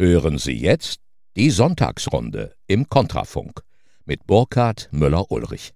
Hören Sie jetzt die Sonntagsrunde im Kontrafunk mit Burkhard Müller-Ulrich.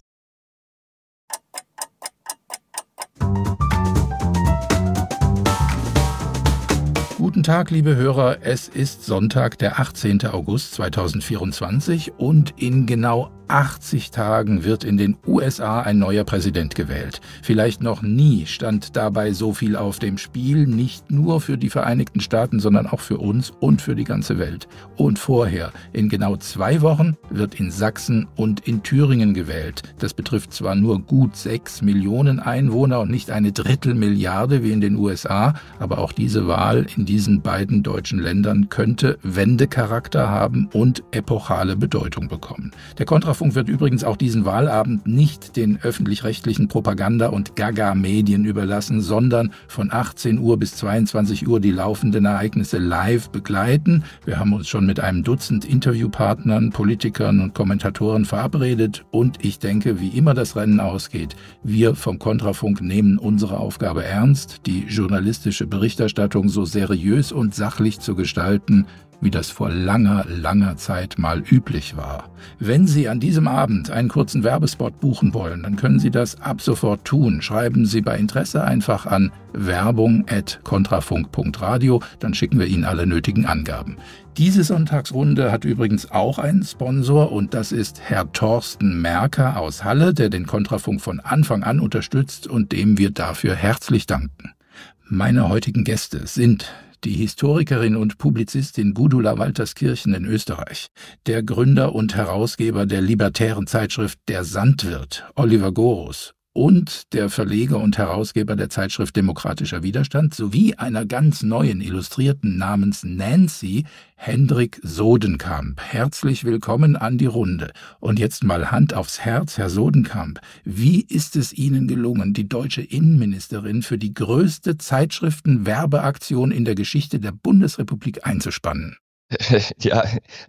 Guten Tag, liebe Hörer. Es ist Sonntag, der 18. August 2024 und in genau 80 Tagen wird in den USA ein neuer Präsident gewählt. Vielleicht noch nie stand dabei so viel auf dem Spiel, nicht nur für die Vereinigten Staaten, sondern auch für uns und für die ganze Welt. Und vorher, in genau zwei Wochen, wird in Sachsen und in Thüringen gewählt. Das betrifft zwar nur gut sechs Millionen Einwohner und nicht eine Drittelmilliarde wie in den USA, aber auch diese Wahl in diesen beiden deutschen Ländern könnte Wendecharakter haben und epochale Bedeutung bekommen. Der Kontra Deutschlandfunk wird übrigens auch diesen Wahlabend nicht den öffentlich-rechtlichen Propaganda- und Gaga-Medien überlassen, sondern von 18 Uhr bis 22 Uhr die laufenden Ereignisse live begleiten. Wir haben uns schon mit einem Dutzend Interviewpartnern, Politikern und Kommentatoren verabredet und ich denke, wie immer das Rennen ausgeht, wir vom Kontrafunk nehmen unsere Aufgabe ernst, die journalistische Berichterstattung so seriös und sachlich zu gestalten, wie das vor langer, langer Zeit mal üblich war. Wenn Sie an diesem Abend einen kurzen Werbespot buchen wollen, dann können Sie das ab sofort tun. Schreiben Sie bei Interesse einfach an werbung.kontrafunk.radio, dann schicken wir Ihnen alle nötigen Angaben. Diese Sonntagsrunde hat übrigens auch einen Sponsor und das ist Herr Thorsten Merker aus Halle, der den Kontrafunk von Anfang an unterstützt und dem wir dafür herzlich danken. Meine heutigen Gäste sind die Historikerin und Publizistin Gudula Walterskirchen in Österreich, der Gründer und Herausgeber der libertären Zeitschrift Der Sandwirt, Oliver Gorus, und der Verleger und Herausgeber der Zeitschrift Demokratischer Widerstand sowie einer ganz neuen Illustrierten namens Nancy Hendrik Sodenkamp. Herzlich willkommen an die Runde. Und jetzt mal Hand aufs Herz, Herr Sodenkamp. Wie ist es Ihnen gelungen, die deutsche Innenministerin für die größte Zeitschriftenwerbeaktion in der Geschichte der Bundesrepublik einzuspannen? ja,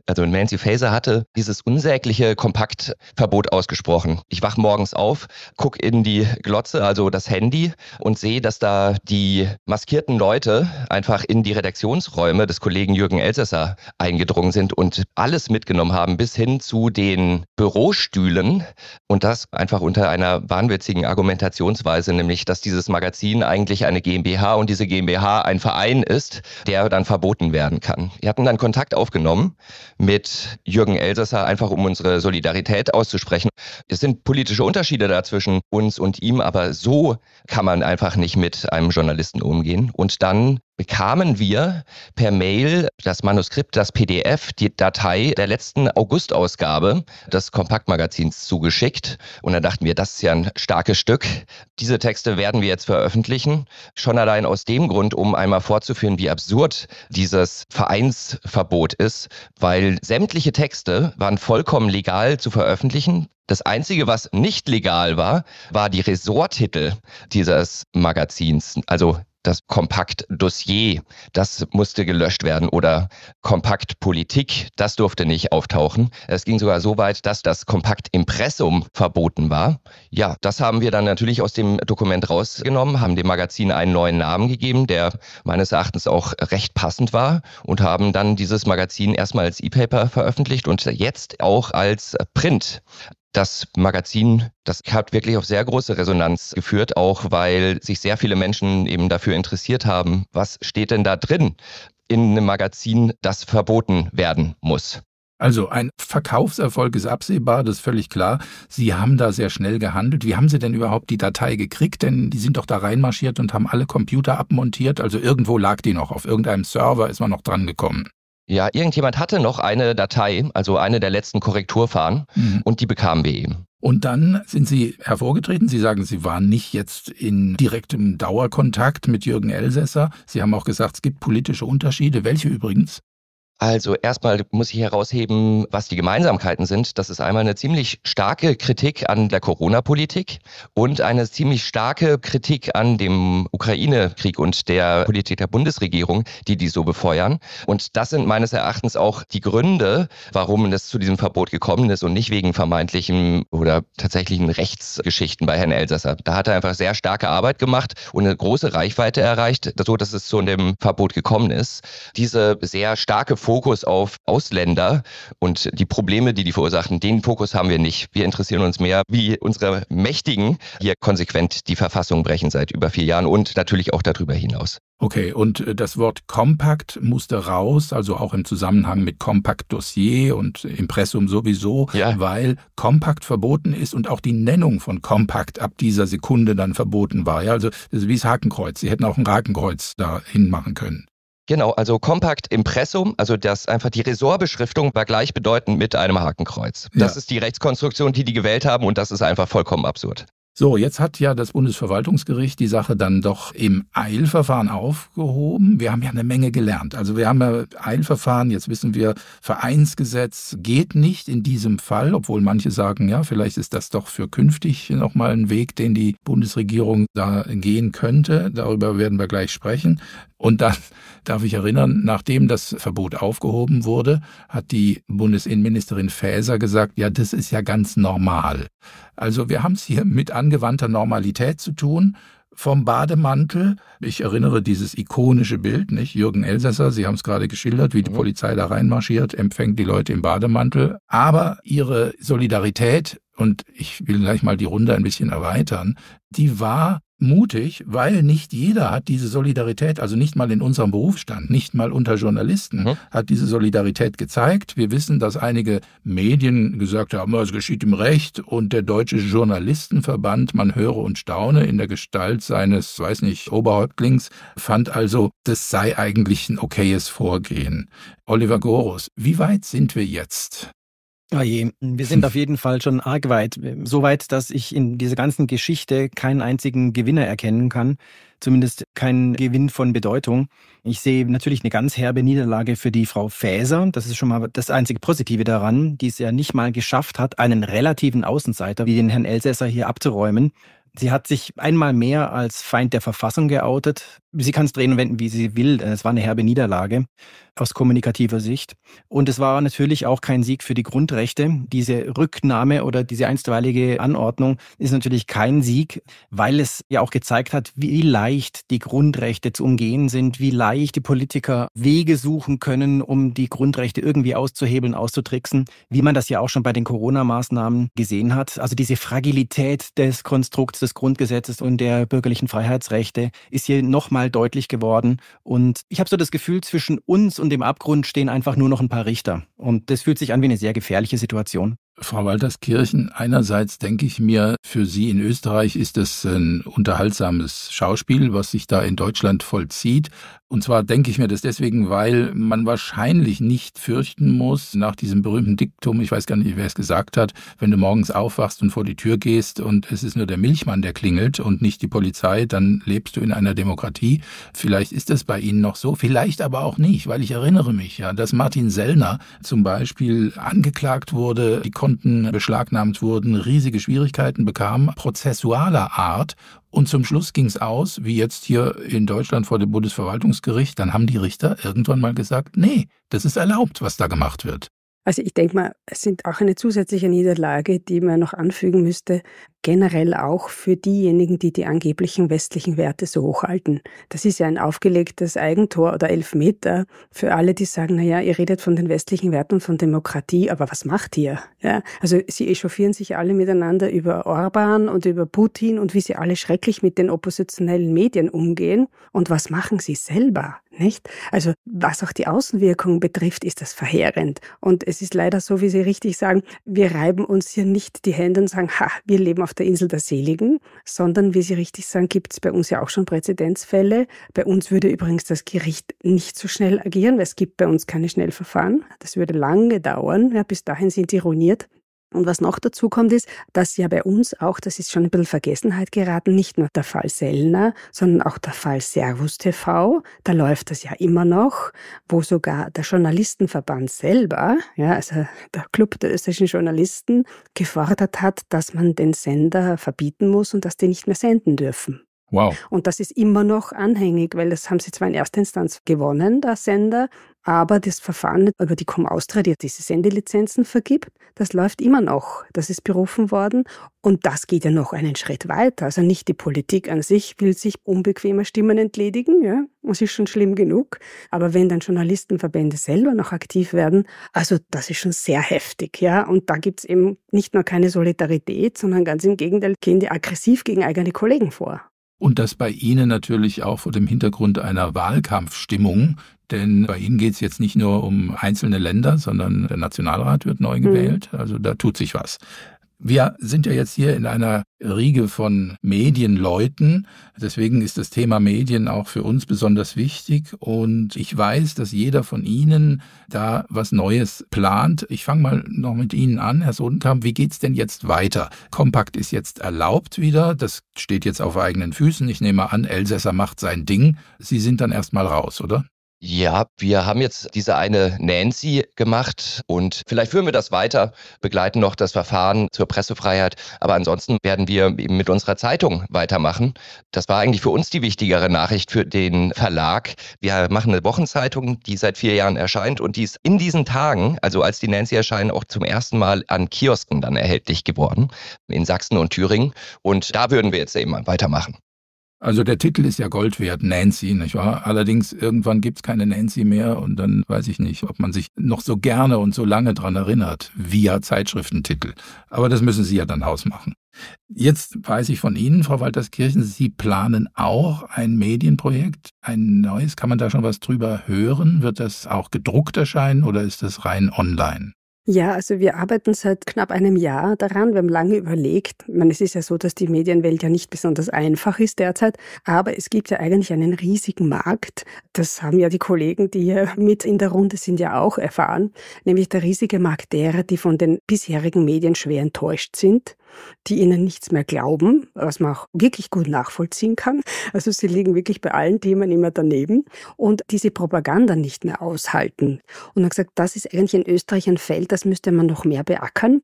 also Nancy Faeser hatte dieses unsägliche Kompaktverbot ausgesprochen. Ich wache morgens auf, gucke in die Glotze, also das Handy, und sehe, dass da die maskierten Leute einfach in die Redaktionsräume des Kollegen Jürgen Elsässer eingedrungen sind und alles mitgenommen haben, bis hin zu den Bürostühlen. Und das einfach unter einer wahnwitzigen Argumentationsweise, nämlich, dass dieses Magazin eigentlich eine GmbH und diese GmbH ein Verein ist, der dann verboten werden kann. Wir hatten dann Kontakt aufgenommen mit Jürgen Elsasser, einfach um unsere Solidarität auszusprechen. Es sind politische Unterschiede da zwischen uns und ihm, aber so kann man einfach nicht mit einem Journalisten umgehen. Und dann bekamen wir per Mail das Manuskript, das PDF, die Datei der letzten Augustausgabe des Kompaktmagazins zugeschickt. Und dann dachten wir, das ist ja ein starkes Stück. Diese Texte werden wir jetzt veröffentlichen. Schon allein aus dem Grund, um einmal vorzuführen, wie absurd dieses Vereinsverbot ist, weil sämtliche Texte waren vollkommen legal zu veröffentlichen. Das Einzige, was nicht legal war, war die Ressorttitel dieses Magazins. Also das Kompakt-Dossier, das musste gelöscht werden oder Kompakt-Politik, das durfte nicht auftauchen. Es ging sogar so weit, dass das Kompakt-Impressum verboten war. Ja, das haben wir dann natürlich aus dem Dokument rausgenommen, haben dem Magazin einen neuen Namen gegeben, der meines Erachtens auch recht passend war und haben dann dieses Magazin erstmal als E-Paper veröffentlicht und jetzt auch als Print das Magazin, das hat wirklich auf sehr große Resonanz geführt, auch weil sich sehr viele Menschen eben dafür interessiert haben, was steht denn da drin in einem Magazin, das verboten werden muss. Also ein Verkaufserfolg ist absehbar, das ist völlig klar. Sie haben da sehr schnell gehandelt. Wie haben Sie denn überhaupt die Datei gekriegt? Denn die sind doch da reinmarschiert und haben alle Computer abmontiert. Also irgendwo lag die noch. Auf irgendeinem Server ist man noch dran gekommen. Ja, irgendjemand hatte noch eine Datei, also eine der letzten Korrekturfahren, mhm. und die bekamen wir eben. Und dann sind Sie hervorgetreten. Sie sagen, Sie waren nicht jetzt in direktem Dauerkontakt mit Jürgen Elsässer. Sie haben auch gesagt, es gibt politische Unterschiede. Welche übrigens? Also erstmal muss ich herausheben, was die Gemeinsamkeiten sind. Das ist einmal eine ziemlich starke Kritik an der Corona-Politik und eine ziemlich starke Kritik an dem Ukraine-Krieg und der Politik der Bundesregierung, die die so befeuern. Und das sind meines Erachtens auch die Gründe, warum es zu diesem Verbot gekommen ist und nicht wegen vermeintlichen oder tatsächlichen Rechtsgeschichten bei Herrn Elsasser. Da hat er einfach sehr starke Arbeit gemacht und eine große Reichweite erreicht, so dass es zu dem Verbot gekommen ist. Diese sehr starke Fokus auf Ausländer und die Probleme, die die verursachen, den Fokus haben wir nicht. Wir interessieren uns mehr, wie unsere Mächtigen hier konsequent die Verfassung brechen seit über vier Jahren und natürlich auch darüber hinaus. Okay, und äh, das Wort Kompakt musste raus, also auch im Zusammenhang mit Kompakt-Dossier und Impressum sowieso, ja. weil Kompakt verboten ist und auch die Nennung von Kompakt ab dieser Sekunde dann verboten war. Ja, also das ist wie das Hakenkreuz. Sie hätten auch ein Hakenkreuz da hinmachen können. Genau, also Kompakt Impressum, also das einfach die Ressortbeschriftung war gleichbedeutend mit einem Hakenkreuz. Das ist die Rechtskonstruktion, die die gewählt haben und das ist einfach vollkommen absurd. So, jetzt hat ja das Bundesverwaltungsgericht die Sache dann doch im Eilverfahren aufgehoben. Wir haben ja eine Menge gelernt. Also wir haben ja Eilverfahren, jetzt wissen wir, Vereinsgesetz geht nicht in diesem Fall, obwohl manche sagen, ja, vielleicht ist das doch für künftig nochmal ein Weg, den die Bundesregierung da gehen könnte. Darüber werden wir gleich sprechen. Und dann darf ich erinnern, nachdem das Verbot aufgehoben wurde, hat die Bundesinnenministerin Faeser gesagt, ja, das ist ja ganz normal. Also wir haben es hier mit angewandter Normalität zu tun. Vom Bademantel, ich erinnere dieses ikonische Bild, nicht? Jürgen Elsässer, Sie haben es gerade geschildert, wie die mhm. Polizei da reinmarschiert, empfängt die Leute im Bademantel. Aber ihre Solidarität und ich will gleich mal die Runde ein bisschen erweitern, die war mutig, weil nicht jeder hat diese Solidarität, also nicht mal in unserem Berufsstand, nicht mal unter Journalisten mhm. hat diese Solidarität gezeigt. Wir wissen, dass einige Medien gesagt haben, es geschieht ihm recht und der Deutsche Journalistenverband, man höre und staune, in der Gestalt seines, weiß nicht, Oberhäuptlings, fand also, das sei eigentlich ein okayes Vorgehen. Oliver Gorus, wie weit sind wir jetzt? Oh je, wir sind auf jeden Fall schon arg weit. So weit, dass ich in dieser ganzen Geschichte keinen einzigen Gewinner erkennen kann. Zumindest keinen Gewinn von Bedeutung. Ich sehe natürlich eine ganz herbe Niederlage für die Frau Faeser. Das ist schon mal das einzige Positive daran, die es ja nicht mal geschafft hat, einen relativen Außenseiter wie den Herrn Elsässer hier abzuräumen. Sie hat sich einmal mehr als Feind der Verfassung geoutet sie kann es drehen und wenden, wie sie will. Äh, es war eine herbe Niederlage aus kommunikativer Sicht. Und es war natürlich auch kein Sieg für die Grundrechte. Diese Rücknahme oder diese einstweilige Anordnung ist natürlich kein Sieg, weil es ja auch gezeigt hat, wie leicht die Grundrechte zu umgehen sind, wie leicht die Politiker Wege suchen können, um die Grundrechte irgendwie auszuhebeln, auszutricksen, wie man das ja auch schon bei den Corona-Maßnahmen gesehen hat. Also diese Fragilität des Konstrukts des Grundgesetzes und der bürgerlichen Freiheitsrechte ist hier nochmal nochmal deutlich geworden. Und ich habe so das Gefühl, zwischen uns und dem Abgrund stehen einfach nur noch ein paar Richter. Und das fühlt sich an wie eine sehr gefährliche Situation. Frau Walterskirchen, einerseits denke ich mir, für Sie in Österreich ist es ein unterhaltsames Schauspiel, was sich da in Deutschland vollzieht. Und zwar denke ich mir das deswegen, weil man wahrscheinlich nicht fürchten muss nach diesem berühmten Diktum, ich weiß gar nicht, wer es gesagt hat, wenn du morgens aufwachst und vor die Tür gehst und es ist nur der Milchmann, der klingelt und nicht die Polizei, dann lebst du in einer Demokratie. Vielleicht ist das bei Ihnen noch so, vielleicht aber auch nicht, weil ich erinnere mich ja, dass Martin Sellner zum Beispiel angeklagt wurde, die Konten beschlagnahmt wurden, riesige Schwierigkeiten bekamen, prozessualer Art. Und zum Schluss ging es aus, wie jetzt hier in Deutschland vor dem Bundesverwaltungsgericht, dann haben die Richter irgendwann mal gesagt, nee, das ist erlaubt, was da gemacht wird. Also ich denke mal, es sind auch eine zusätzliche Niederlage, die man noch anfügen müsste, generell auch für diejenigen, die die angeblichen westlichen Werte so hochhalten. Das ist ja ein aufgelegtes Eigentor oder Elfmeter für alle, die sagen, na ja, ihr redet von den westlichen Werten und von Demokratie, aber was macht ihr? Ja, also sie echauffieren sich alle miteinander über Orban und über Putin und wie sie alle schrecklich mit den oppositionellen Medien umgehen. Und was machen sie selber? nicht? Also was auch die Außenwirkung betrifft, ist das verheerend. Und es ist leider so, wie Sie richtig sagen, wir reiben uns hier nicht die Hände und sagen, ha, wir leben auf der Insel der Seligen, sondern wie Sie richtig sagen, gibt es bei uns ja auch schon Präzedenzfälle. Bei uns würde übrigens das Gericht nicht so schnell agieren, weil es gibt bei uns keine Schnellverfahren. Das würde lange dauern. Ja, bis dahin sind die ruiniert. Und was noch dazu kommt, ist, dass ja bei uns auch, das ist schon ein bisschen Vergessenheit geraten, nicht nur der Fall Sellner, sondern auch der Fall Servus TV, da läuft das ja immer noch, wo sogar der Journalistenverband selber, ja, also der Club der österreichischen Journalisten, gefordert hat, dass man den Sender verbieten muss und dass die nicht mehr senden dürfen. Wow. Und das ist immer noch anhängig, weil das haben sie zwar in erster Instanz gewonnen, der Sender, aber das Verfahren, über die Comaustra, die diese Sendelizenzen vergibt, das läuft immer noch. Das ist berufen worden. Und das geht ja noch einen Schritt weiter. Also nicht die Politik an sich will sich unbequemer Stimmen entledigen. Ja? Das ist schon schlimm genug. Aber wenn dann Journalistenverbände selber noch aktiv werden, also das ist schon sehr heftig. Ja? Und da gibt's eben nicht nur keine Solidarität, sondern ganz im Gegenteil gehen die aggressiv gegen eigene Kollegen vor. Und das bei Ihnen natürlich auch vor dem Hintergrund einer Wahlkampfstimmung, denn bei Ihnen geht es jetzt nicht nur um einzelne Länder, sondern der Nationalrat wird neu mhm. gewählt, also da tut sich was. Wir sind ja jetzt hier in einer Riege von Medienleuten. Deswegen ist das Thema Medien auch für uns besonders wichtig. Und ich weiß, dass jeder von Ihnen da was Neues plant. Ich fange mal noch mit Ihnen an, Herr Sodenkamp. Wie geht's denn jetzt weiter? Kompakt ist jetzt erlaubt wieder. Das steht jetzt auf eigenen Füßen. Ich nehme an, Elsässer macht sein Ding. Sie sind dann erstmal raus, oder? Ja, wir haben jetzt diese eine Nancy gemacht und vielleicht führen wir das weiter, begleiten noch das Verfahren zur Pressefreiheit. Aber ansonsten werden wir eben mit unserer Zeitung weitermachen. Das war eigentlich für uns die wichtigere Nachricht für den Verlag. Wir machen eine Wochenzeitung, die seit vier Jahren erscheint und die ist in diesen Tagen, also als die Nancy erscheinen, auch zum ersten Mal an Kiosken dann erhältlich geworden in Sachsen und Thüringen. Und da würden wir jetzt eben weitermachen. Also der Titel ist ja Gold wert, Nancy, nicht wahr? Allerdings irgendwann gibt's keine Nancy mehr und dann weiß ich nicht, ob man sich noch so gerne und so lange dran erinnert, via Zeitschriftentitel. Aber das müssen Sie ja dann ausmachen. Jetzt weiß ich von Ihnen, Frau Walterskirchen, Sie planen auch ein Medienprojekt, ein neues. Kann man da schon was drüber hören? Wird das auch gedruckt erscheinen oder ist das rein online? Ja, also wir arbeiten seit knapp einem Jahr daran. Wir haben lange überlegt. Ich meine, es ist ja so, dass die Medienwelt ja nicht besonders einfach ist derzeit. Aber es gibt ja eigentlich einen riesigen Markt. Das haben ja die Kollegen, die hier mit in der Runde sind, ja auch erfahren. Nämlich der riesige Markt derer, die von den bisherigen Medien schwer enttäuscht sind die ihnen nichts mehr glauben, was man auch wirklich gut nachvollziehen kann. Also sie liegen wirklich bei allen Themen immer daneben und diese Propaganda nicht mehr aushalten. Und dann gesagt, das ist eigentlich in Österreich ein Feld, das müsste man noch mehr beackern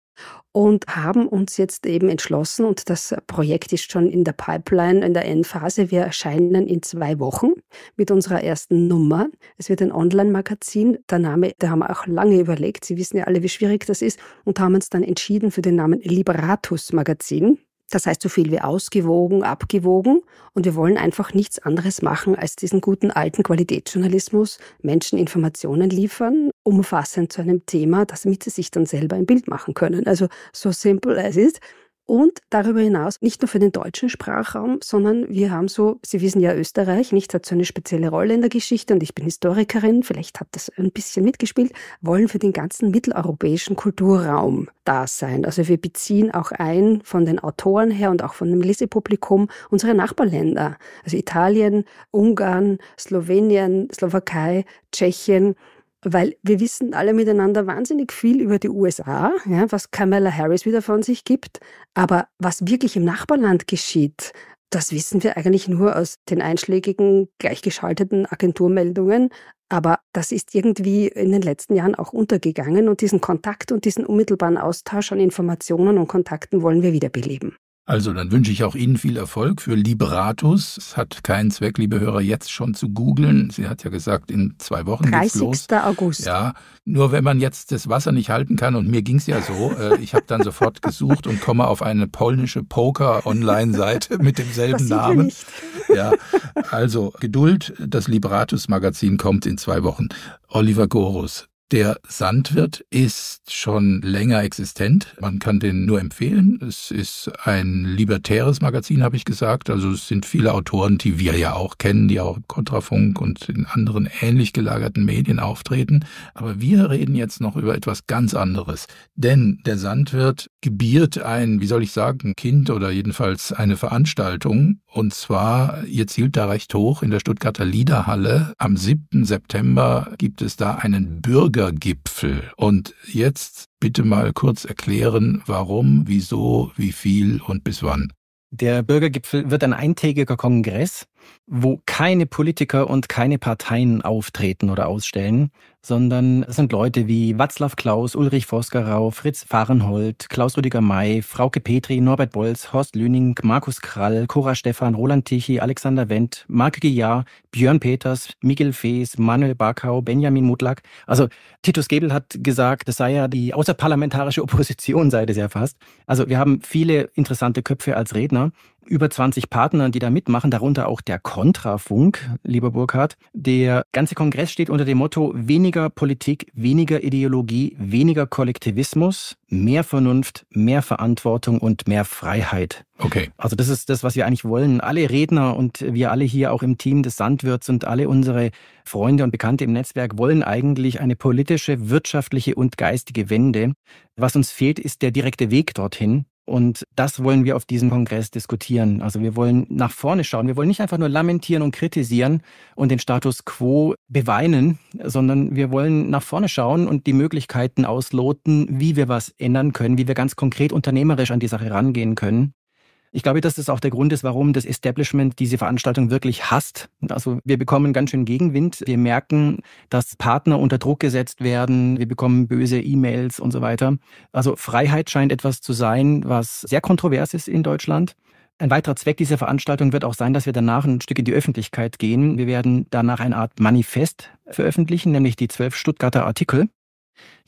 und haben uns jetzt eben entschlossen, und das Projekt ist schon in der Pipeline, in der Endphase, wir erscheinen in zwei Wochen mit unserer ersten Nummer. Es wird ein Online-Magazin, der Name, da haben wir auch lange überlegt, Sie wissen ja alle, wie schwierig das ist, und haben uns dann entschieden für den Namen Liberatus Magazin. Das heißt so viel wie ausgewogen, abgewogen. Und wir wollen einfach nichts anderes machen, als diesen guten alten Qualitätsjournalismus, Menschen Informationen liefern, umfassend zu einem Thema, damit sie sich dann selber ein Bild machen können. Also so simple as it. Und darüber hinaus nicht nur für den deutschen Sprachraum, sondern wir haben so, Sie wissen ja, Österreich nichts hat so eine spezielle Rolle in der Geschichte und ich bin Historikerin, vielleicht hat das ein bisschen mitgespielt, wollen für den ganzen mitteleuropäischen Kulturraum da sein. Also wir beziehen auch ein von den Autoren her und auch von dem Lesepublikum unsere Nachbarländer, also Italien, Ungarn, Slowenien, Slowakei, Tschechien weil wir wissen alle miteinander wahnsinnig viel über die USA, ja, was Kamala Harris wieder von sich gibt, aber was wirklich im Nachbarland geschieht, das wissen wir eigentlich nur aus den einschlägigen gleichgeschalteten Agenturmeldungen, aber das ist irgendwie in den letzten Jahren auch untergegangen und diesen Kontakt und diesen unmittelbaren Austausch an Informationen und Kontakten wollen wir wiederbeleben. Also, dann wünsche ich auch Ihnen viel Erfolg für Libratus. Es hat keinen Zweck, liebe Hörer, jetzt schon zu googeln. Sie hat ja gesagt, in zwei Wochen 30. Los. August. Ja, nur wenn man jetzt das Wasser nicht halten kann, und mir ging es ja so, äh, ich habe dann sofort gesucht und komme auf eine polnische Poker-Online-Seite mit demselben Namen. ja, also Geduld, das libratus magazin kommt in zwei Wochen. Oliver Gorus, der Sandwirt ist schon länger existent. Man kann den nur empfehlen. Es ist ein libertäres Magazin, habe ich gesagt. Also es sind viele Autoren, die wir ja auch kennen, die auch im Kontrafunk und in anderen ähnlich gelagerten Medien auftreten. Aber wir reden jetzt noch über etwas ganz anderes. Denn der Sandwirt gebiert ein, wie soll ich sagen, Kind oder jedenfalls eine Veranstaltung. Und zwar, ihr zielt da recht hoch, in der Stuttgarter Liederhalle. Am 7. September gibt es da einen Bürger Brüdergipfel. Und jetzt bitte mal kurz erklären, warum, wieso, wie viel und bis wann. Der Bürgergipfel wird ein eintägiger Kongress, wo keine Politiker und keine Parteien auftreten oder ausstellen, sondern es sind Leute wie Václav Klaus, Ulrich Vosgerau, Fritz Fahrenhold, Klaus-Rüdiger May, Frauke Petri, Norbert Bolz, Horst Lüning, Markus Krall, Cora Stefan, Roland Tichy, Alexander Wendt, Marc Guillard, Björn Peters, Miguel Fees, Manuel Barkau, Benjamin Mutlak. Also Titus Gebel hat gesagt, das sei ja die außerparlamentarische Opposition, sei das ja fast. Also wir haben viele interessante Köpfe als Redner über 20 Partnern, die da mitmachen, darunter auch der Kontrafunk, lieber Burkhardt. Der ganze Kongress steht unter dem Motto weniger Politik, weniger Ideologie, weniger Kollektivismus, mehr Vernunft, mehr Verantwortung und mehr Freiheit. Okay. Also das ist das, was wir eigentlich wollen. Alle Redner und wir alle hier auch im Team des Sandwirts und alle unsere Freunde und Bekannte im Netzwerk wollen eigentlich eine politische, wirtschaftliche und geistige Wende. Was uns fehlt, ist der direkte Weg dorthin. Und das wollen wir auf diesem Kongress diskutieren. Also wir wollen nach vorne schauen. Wir wollen nicht einfach nur lamentieren und kritisieren und den Status quo beweinen, sondern wir wollen nach vorne schauen und die Möglichkeiten ausloten, wie wir was ändern können, wie wir ganz konkret unternehmerisch an die Sache rangehen können. Ich glaube, dass das auch der Grund ist, warum das Establishment diese Veranstaltung wirklich hasst. Also wir bekommen ganz schön Gegenwind. Wir merken, dass Partner unter Druck gesetzt werden. Wir bekommen böse E-Mails und so weiter. Also Freiheit scheint etwas zu sein, was sehr kontrovers ist in Deutschland. Ein weiterer Zweck dieser Veranstaltung wird auch sein, dass wir danach ein Stück in die Öffentlichkeit gehen. Wir werden danach eine Art Manifest veröffentlichen, nämlich die zwölf Stuttgarter Artikel.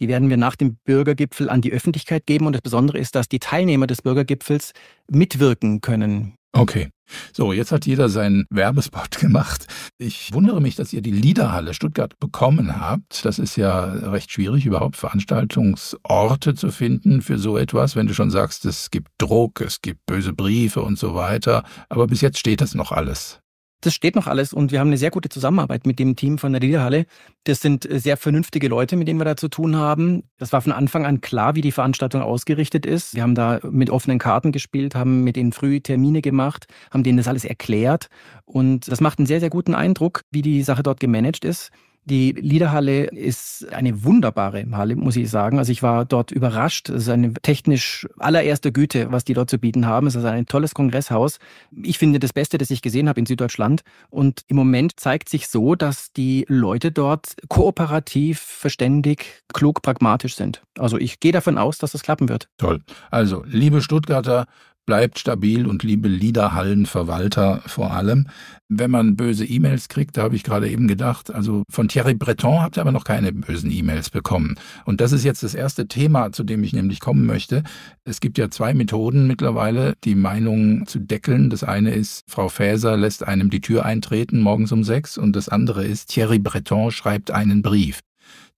Die werden wir nach dem Bürgergipfel an die Öffentlichkeit geben. Und das Besondere ist, dass die Teilnehmer des Bürgergipfels mitwirken können. Okay. So, jetzt hat jeder seinen Werbespot gemacht. Ich wundere mich, dass ihr die Liederhalle Stuttgart bekommen habt. Das ist ja recht schwierig, überhaupt Veranstaltungsorte zu finden für so etwas, wenn du schon sagst, es gibt Druck, es gibt böse Briefe und so weiter. Aber bis jetzt steht das noch alles das steht noch alles und wir haben eine sehr gute Zusammenarbeit mit dem Team von der Liederhalle. Das sind äh, sehr vernünftige Leute, mit denen wir da zu tun haben. Das war von Anfang an klar, wie die Veranstaltung ausgerichtet ist. Wir haben da mit offenen Karten gespielt, haben mit ihnen früh Termine gemacht, haben denen das alles erklärt und das macht einen sehr, sehr guten Eindruck, wie die Sache dort gemanagt ist. Die Liederhalle ist eine wunderbare Halle, muss ich sagen. Also ich war dort überrascht. Es ist eine technisch allererste Güte, was die dort zu bieten haben. Es ist ein tolles Kongresshaus. Ich finde das Beste, das ich gesehen habe in Süddeutschland. Und im Moment zeigt sich so, dass die Leute dort kooperativ, verständig, klug, pragmatisch sind. Also ich gehe davon aus, dass das klappen wird. Toll. Also, liebe Stuttgarter, Bleibt stabil und liebe Liederhallenverwalter vor allem. Wenn man böse E-Mails kriegt, da habe ich gerade eben gedacht, also von Thierry Breton habt ihr aber noch keine bösen E-Mails bekommen. Und das ist jetzt das erste Thema, zu dem ich nämlich kommen möchte. Es gibt ja zwei Methoden mittlerweile, die Meinungen zu deckeln. Das eine ist, Frau Faeser lässt einem die Tür eintreten morgens um sechs und das andere ist, Thierry Breton schreibt einen Brief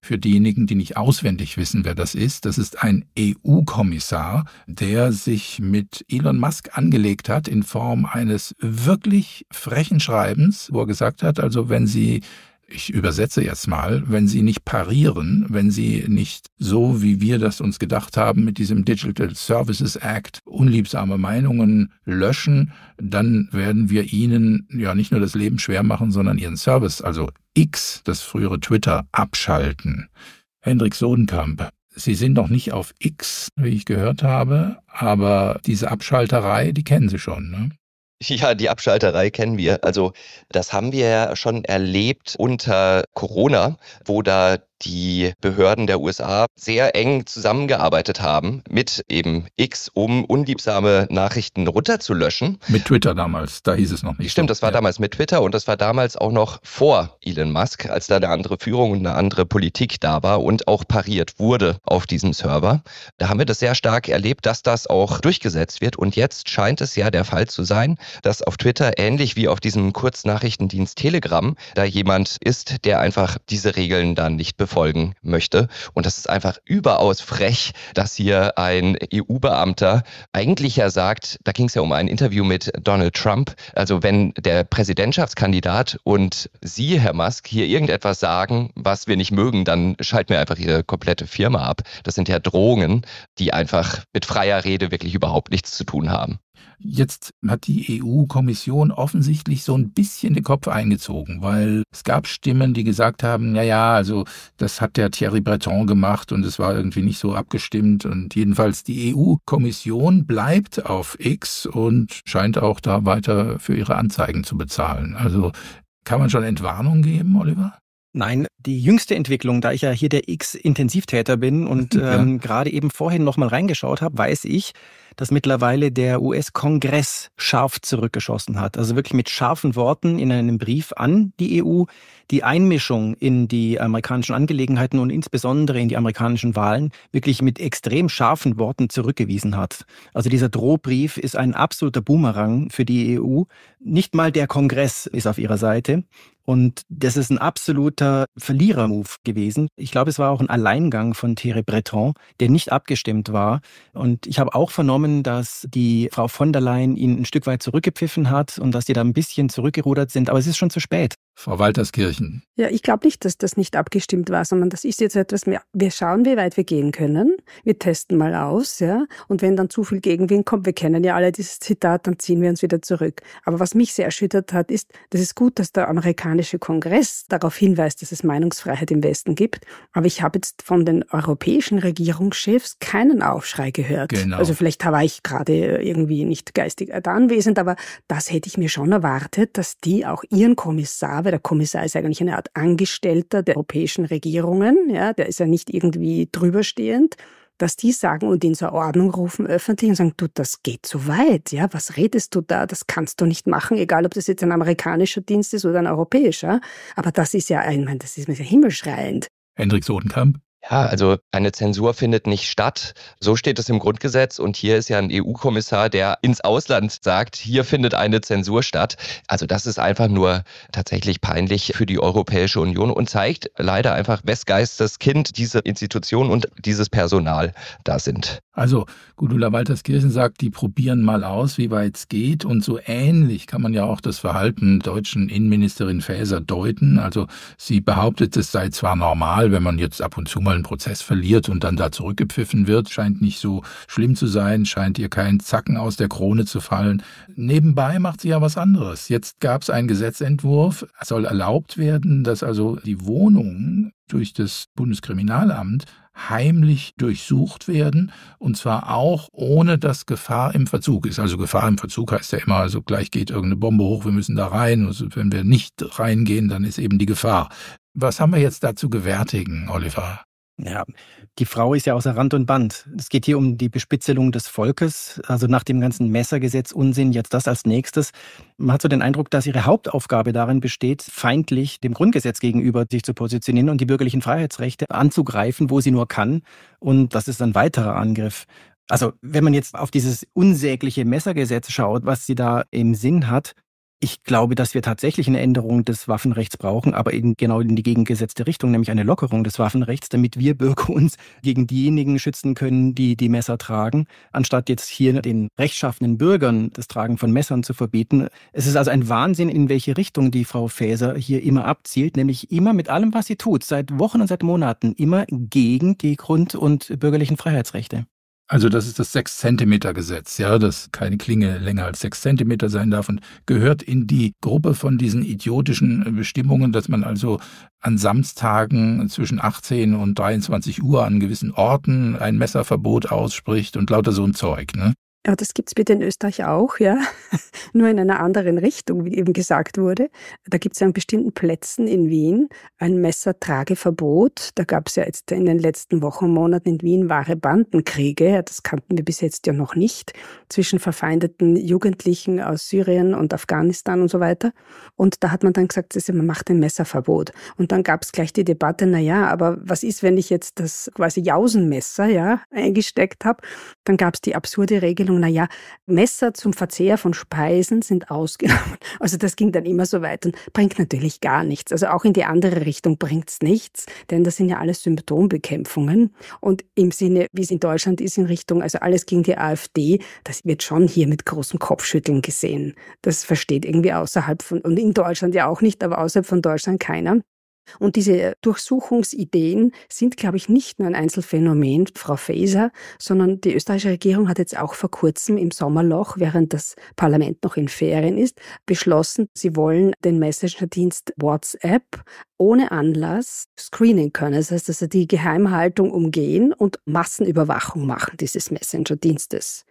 für diejenigen, die nicht auswendig wissen, wer das ist. Das ist ein EU-Kommissar, der sich mit Elon Musk angelegt hat in Form eines wirklich frechen Schreibens, wo er gesagt hat, also wenn Sie ich übersetze jetzt mal, wenn sie nicht parieren, wenn sie nicht so, wie wir das uns gedacht haben, mit diesem Digital Services Act unliebsame Meinungen löschen, dann werden wir ihnen ja nicht nur das Leben schwer machen, sondern ihren Service, also X, das frühere Twitter, abschalten. Hendrik Sodenkamp, Sie sind noch nicht auf X, wie ich gehört habe, aber diese Abschalterei, die kennen Sie schon, ne? Ja, die Abschalterei kennen wir. Also das haben wir ja schon erlebt unter Corona, wo da die Behörden der USA sehr eng zusammengearbeitet haben mit eben X, um unliebsame Nachrichten runterzulöschen. Mit Twitter damals, da hieß es noch nicht. Stimmt, so. das war ja. damals mit Twitter und das war damals auch noch vor Elon Musk, als da eine andere Führung und eine andere Politik da war und auch pariert wurde auf diesem Server. Da haben wir das sehr stark erlebt, dass das auch durchgesetzt wird und jetzt scheint es ja der Fall zu sein, dass auf Twitter ähnlich wie auf diesem Kurznachrichtendienst Telegram da jemand ist, der einfach diese Regeln dann nicht befolgt befolgen möchte. Und das ist einfach überaus frech, dass hier ein EU-Beamter eigentlich ja sagt, da ging es ja um ein Interview mit Donald Trump, also wenn der Präsidentschaftskandidat und Sie, Herr Musk, hier irgendetwas sagen, was wir nicht mögen, dann schalten wir einfach Ihre komplette Firma ab. Das sind ja Drohungen, die einfach mit freier Rede wirklich überhaupt nichts zu tun haben. Jetzt hat die EU-Kommission offensichtlich so ein bisschen den Kopf eingezogen, weil es gab Stimmen, die gesagt haben, ja, ja, also das hat der Thierry Breton gemacht und es war irgendwie nicht so abgestimmt und jedenfalls die EU-Kommission bleibt auf X und scheint auch da weiter für ihre Anzeigen zu bezahlen. Also kann man schon Entwarnung geben, Oliver? Nein, die jüngste Entwicklung, da ich ja hier der X-Intensivtäter bin und ähm, gerade eben vorhin nochmal reingeschaut habe, weiß ich, dass mittlerweile der US-Kongress scharf zurückgeschossen hat. Also wirklich mit scharfen Worten in einem Brief an die EU die Einmischung in die amerikanischen Angelegenheiten und insbesondere in die amerikanischen Wahlen wirklich mit extrem scharfen Worten zurückgewiesen hat. Also dieser Drohbrief ist ein absoluter Boomerang für die EU. Nicht mal der Kongress ist auf ihrer Seite. Und das ist ein absoluter Verlierer-Move gewesen. Ich glaube, es war auch ein Alleingang von Thierry Breton, der nicht abgestimmt war. Und ich habe auch vernommen, mitbekommen, dass die Frau von der Leyen ihn ein Stück weit zurückgepfiffen hat und dass die da ein bisschen zurückgerudert sind. Aber es ist schon zu spät. Frau Walterskirchen. Ja, ich glaube nicht, dass das nicht abgestimmt war, sondern das ist jetzt etwas mehr. Wir schauen, wie weit wir gehen können. Wir testen mal aus, ja. Und wenn dann zu viel Gegenwind kommt, wir kennen ja alle dieses Zitat, dann ziehen wir uns wieder zurück. Aber was mich sehr erschüttert hat, ist, das ist gut, dass der amerikanische Kongress darauf hinweist, dass es Meinungsfreiheit im Westen gibt. Aber ich habe jetzt von den europäischen Regierungschefs keinen Aufschrei gehört. Genau. Also vielleicht war ich gerade irgendwie nicht geistig da anwesend, aber das hätte ich mir schon erwartet, dass die auch ihren Kommissar weil der Kommissar ist eigentlich eine Art Angestellter der europäischen Regierungen, ja, der ist ja nicht irgendwie drüberstehend, dass die sagen und ihn zur Ordnung rufen öffentlich und sagen, du, das geht zu weit, ja, was redest du da, das kannst du nicht machen, egal ob das jetzt ein amerikanischer Dienst ist oder ein europäischer, aber das ist ja, ich das ist mir himmelschreiend. Hendrik Sodenkamp? Ja, also eine Zensur findet nicht statt. So steht es im Grundgesetz. Und hier ist ja ein EU-Kommissar, der ins Ausland sagt, hier findet eine Zensur statt. Also das ist einfach nur tatsächlich peinlich für die Europäische Union und zeigt leider einfach, wes Geistes Kind diese Institution und dieses Personal da sind. Also Gudula Walterskirchen sagt, die probieren mal aus, wie weit es geht. Und so ähnlich kann man ja auch das Verhalten deutschen Innenministerin Faeser deuten. Also sie behauptet, es sei zwar normal, wenn man jetzt ab und zu mal formalen Prozess verliert und dann da zurückgepfiffen wird, scheint nicht so schlimm zu sein, scheint ihr kein Zacken aus der Krone zu fallen. Nebenbei macht sie ja was anderes. Jetzt gab es einen Gesetzentwurf, es soll erlaubt werden, dass also die Wohnungen durch das Bundeskriminalamt heimlich durchsucht werden und zwar auch ohne dass Gefahr im Verzug ist. Also Gefahr im Verzug heißt ja immer, also gleich geht irgendeine Bombe hoch, wir müssen da rein. Also wenn wir nicht reingehen, dann ist eben die Gefahr. Was haben wir jetzt da zu gewärtigen, Oliver? Ja, die Frau ist ja außer Rand und Band. Es geht hier um die Bespitzelung des Volkes, also nach dem ganzen Messergesetz Unsinn, jetzt das als nächstes. Man hat so den Eindruck, dass ihre Hauptaufgabe darin besteht, feindlich dem Grundgesetz gegenüber sich zu positionieren und die bürgerlichen Freiheitsrechte anzugreifen, wo sie nur kann. Und das ist ein weiterer Angriff. Also wenn man jetzt auf dieses unsägliche Messergesetz schaut, was sie da im Sinn hat, ich glaube, dass wir tatsächlich eine Änderung des Waffenrechts brauchen, aber eben genau in die gegengesetzte Richtung, nämlich eine Lockerung des Waffenrechts, damit wir Bürger uns gegen diejenigen schützen können, die die Messer tragen, anstatt jetzt hier den rechtschaffenen Bürgern das Tragen von Messern zu verbieten. Es ist also ein Wahnsinn, in welche Richtung die Frau Faeser hier immer abzielt, nämlich immer mit allem, was sie tut, seit Wochen und seit Monaten, immer gegen die Grund- und bürgerlichen Freiheitsrechte. Also das ist das 6 Zentimeter Gesetz, ja, dass keine Klinge länger als 6 Zentimeter sein darf und gehört in die Gruppe von diesen idiotischen Bestimmungen, dass man also an Samstagen zwischen 18 und 23 Uhr an gewissen Orten ein Messerverbot ausspricht und lauter so ein Zeug, ne? Ja, das gibt's bitte in Österreich auch, ja. Nur in einer anderen Richtung, wie eben gesagt wurde. Da gibt's an bestimmten Plätzen in Wien ein Messertrageverbot. Da gab's ja jetzt in den letzten Wochen und Monaten in Wien wahre Bandenkriege. das kannten wir bis jetzt ja noch nicht. Zwischen verfeindeten Jugendlichen aus Syrien und Afghanistan und so weiter. Und da hat man dann gesagt, man macht ein Messerverbot. Und dann gab's gleich die Debatte, na ja, aber was ist, wenn ich jetzt das quasi Jausenmesser, ja, eingesteckt habe? Dann gab's die absurde Regelung, Meinung, na Messer zum Verzehr von Speisen sind ausgenommen. Also das ging dann immer so weit und bringt natürlich gar nichts. Also auch in die andere Richtung bringt es nichts, denn das sind ja alles Symptombekämpfungen. Und im Sinne, wie es in Deutschland ist, in Richtung, also alles gegen die AfD, das wird schon hier mit großem Kopfschütteln gesehen. Das versteht irgendwie außerhalb von, und in Deutschland ja auch nicht, aber außerhalb von Deutschland keiner. Und diese Durchsuchungsideen sind, glaube ich, nicht nur ein Einzelfänomen, Frau Faeser, sondern die österreichische Regierung hat jetzt auch vor kurzem im Sommerloch, während das Parlament noch in Ferien ist, beschlossen, sie wollen den Messengerdienst WhatsApp ohne Anlass screenen können. Das heißt, dass sie die Geheimhaltung umgehen und Massenüberwachung machen dieses Messenger-Dienstes.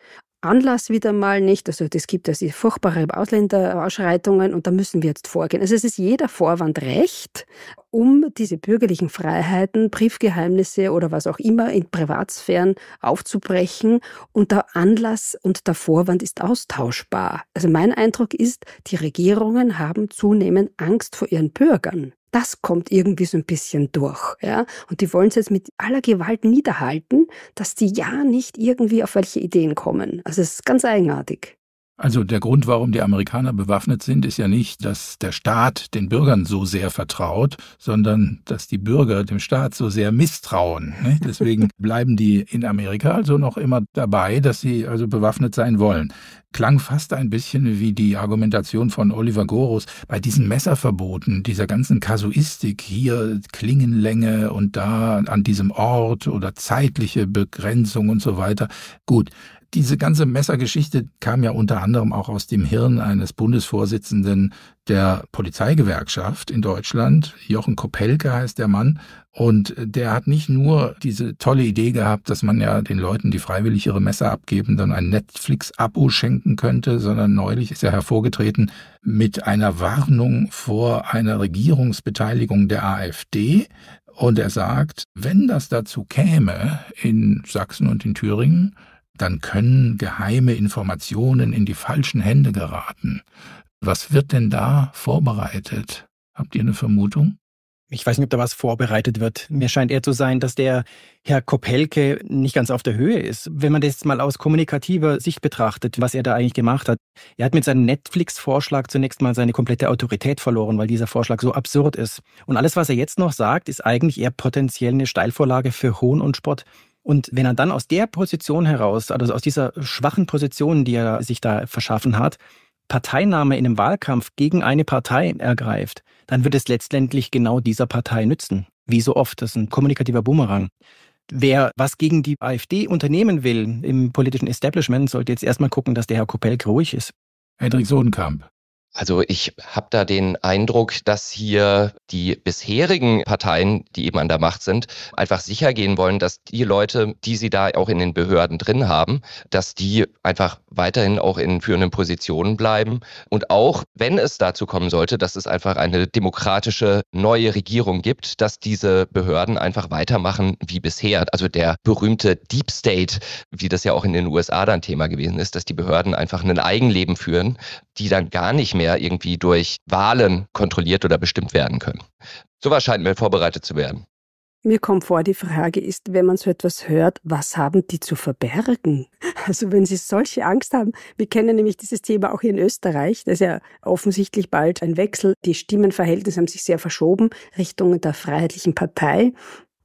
Anlass wieder mal nicht. Also es gibt also furchtbare Ausländerausschreitungen und da müssen wir jetzt vorgehen. Also es ist jeder Vorwand recht, um diese bürgerlichen Freiheiten, Briefgeheimnisse oder was auch immer in Privatsphären aufzubrechen. Und der Anlass und der Vorwand ist austauschbar. Also mein Eindruck ist, die Regierungen haben zunehmend Angst vor ihren Bürgern. Das kommt irgendwie so ein bisschen durch. Ja? Und die wollen es jetzt mit aller Gewalt niederhalten, dass die ja nicht irgendwie auf welche Ideen kommen. Also es ist ganz eigenartig. Also der Grund, warum die Amerikaner bewaffnet sind, ist ja nicht, dass der Staat den Bürgern so sehr vertraut, sondern dass die Bürger dem Staat so sehr misstrauen. Deswegen bleiben die in Amerika also noch immer dabei, dass sie also bewaffnet sein wollen. Klang fast ein bisschen wie die Argumentation von Oliver Gorus bei diesen Messerverboten, dieser ganzen Kasuistik hier Klingenlänge und da an diesem Ort oder zeitliche Begrenzung und so weiter. Gut, diese ganze Messergeschichte kam ja unter anderem auch aus dem Hirn eines Bundesvorsitzenden der Polizeigewerkschaft in Deutschland. Jochen Kopelke heißt der Mann. Und der hat nicht nur diese tolle Idee gehabt, dass man ja den Leuten, die freiwillig ihre Messer abgeben, dann ein Netflix-Abo schenken könnte, sondern neulich ist er hervorgetreten mit einer Warnung vor einer Regierungsbeteiligung der AfD. Und er sagt, wenn das dazu käme in Sachsen und in Thüringen, dann können geheime Informationen in die falschen Hände geraten. Was wird denn da vorbereitet? Habt ihr eine Vermutung? Ich weiß nicht, ob da was vorbereitet wird. Mir scheint eher zu sein, dass der Herr Kopelke nicht ganz auf der Höhe ist. Wenn man das mal aus kommunikativer Sicht betrachtet, was er da eigentlich gemacht hat. Er hat mit seinem Netflix-Vorschlag zunächst mal seine komplette Autorität verloren, weil dieser Vorschlag so absurd ist. Und alles, was er jetzt noch sagt, ist eigentlich eher potenziell eine Steilvorlage für Hohn und Spott. Und wenn er dann aus der Position heraus, also aus dieser schwachen Position, die er sich da verschaffen hat, Parteinahme in einem Wahlkampf gegen eine Partei ergreift, dann wird es letztendlich genau dieser Partei nützen. Wie so oft, das ist ein kommunikativer Boomerang. Wer was gegen die AfD unternehmen will im politischen Establishment, sollte jetzt erstmal gucken, dass der Herr Kopelk ruhig ist. Hendrik Sodenkamp, also ich habe da den Eindruck, dass hier die bisherigen Parteien, die eben an der Macht sind, einfach sicher gehen wollen, dass die Leute, die sie da auch in den Behörden drin haben, dass die einfach weiterhin auch in führenden Positionen bleiben. Und auch wenn es dazu kommen sollte, dass es einfach eine demokratische neue Regierung gibt, dass diese Behörden einfach weitermachen wie bisher. Also der berühmte Deep State, wie das ja auch in den USA dann Thema gewesen ist, dass die Behörden einfach ein Eigenleben führen, die dann gar nicht mehr mehr irgendwie durch Wahlen kontrolliert oder bestimmt werden können. Sowas scheint mir vorbereitet zu werden. Mir kommt vor, die Frage ist, wenn man so etwas hört, was haben die zu verbergen? Also wenn sie solche Angst haben, wir kennen nämlich dieses Thema auch hier in Österreich, das ist ja offensichtlich bald ein Wechsel, die Stimmenverhältnisse haben sich sehr verschoben Richtung der Freiheitlichen Partei.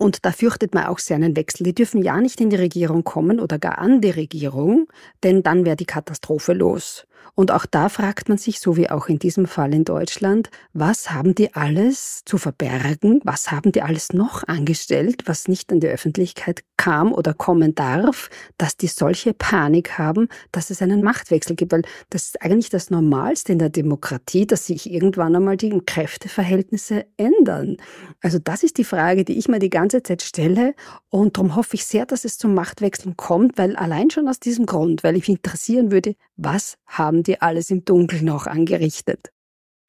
Und da fürchtet man auch sehr einen Wechsel. Die dürfen ja nicht in die Regierung kommen oder gar an die Regierung, denn dann wäre die Katastrophe los. Und auch da fragt man sich, so wie auch in diesem Fall in Deutschland, was haben die alles zu verbergen? Was haben die alles noch angestellt, was nicht an die Öffentlichkeit kam oder kommen darf, dass die solche Panik haben, dass es einen Machtwechsel gibt? Weil das ist eigentlich das Normalste in der Demokratie, dass sich irgendwann einmal die Kräfteverhältnisse ändern. Also das ist die Frage, die ich mir die ganze ganze Zeit stelle. Und darum hoffe ich sehr, dass es zum Machtwechseln kommt, weil allein schon aus diesem Grund, weil ich mich interessieren würde, was haben die alles im Dunkeln noch angerichtet?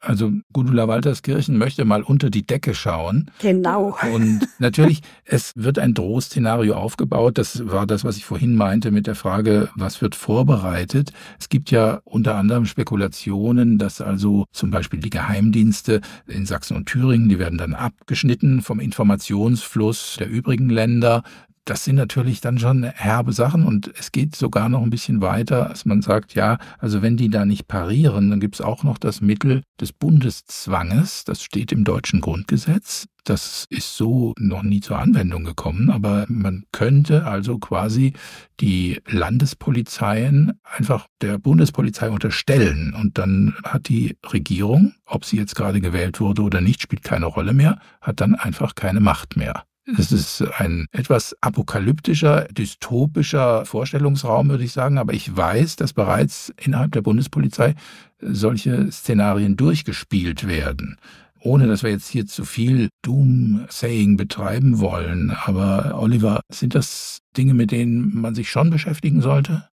Also Gudula Walterskirchen möchte mal unter die Decke schauen. Genau. Und natürlich, es wird ein Drohszenario aufgebaut. Das war das, was ich vorhin meinte mit der Frage, was wird vorbereitet. Es gibt ja unter anderem Spekulationen, dass also zum Beispiel die Geheimdienste in Sachsen und Thüringen, die werden dann abgeschnitten vom Informationsfluss der übrigen Länder das sind natürlich dann schon herbe Sachen und es geht sogar noch ein bisschen weiter, als man sagt, ja, also wenn die da nicht parieren, dann gibt es auch noch das Mittel des Bundeszwanges, das steht im deutschen Grundgesetz. Das ist so noch nie zur Anwendung gekommen, aber man könnte also quasi die Landespolizeien einfach der Bundespolizei unterstellen und dann hat die Regierung, ob sie jetzt gerade gewählt wurde oder nicht, spielt keine Rolle mehr, hat dann einfach keine Macht mehr. Das ist ein etwas apokalyptischer, dystopischer Vorstellungsraum, würde ich sagen. Aber ich weiß, dass bereits innerhalb der Bundespolizei solche Szenarien durchgespielt werden. Ohne dass wir jetzt hier zu viel Doom-Saying betreiben wollen. Aber Oliver, sind das Dinge, mit denen man sich schon beschäftigen sollte?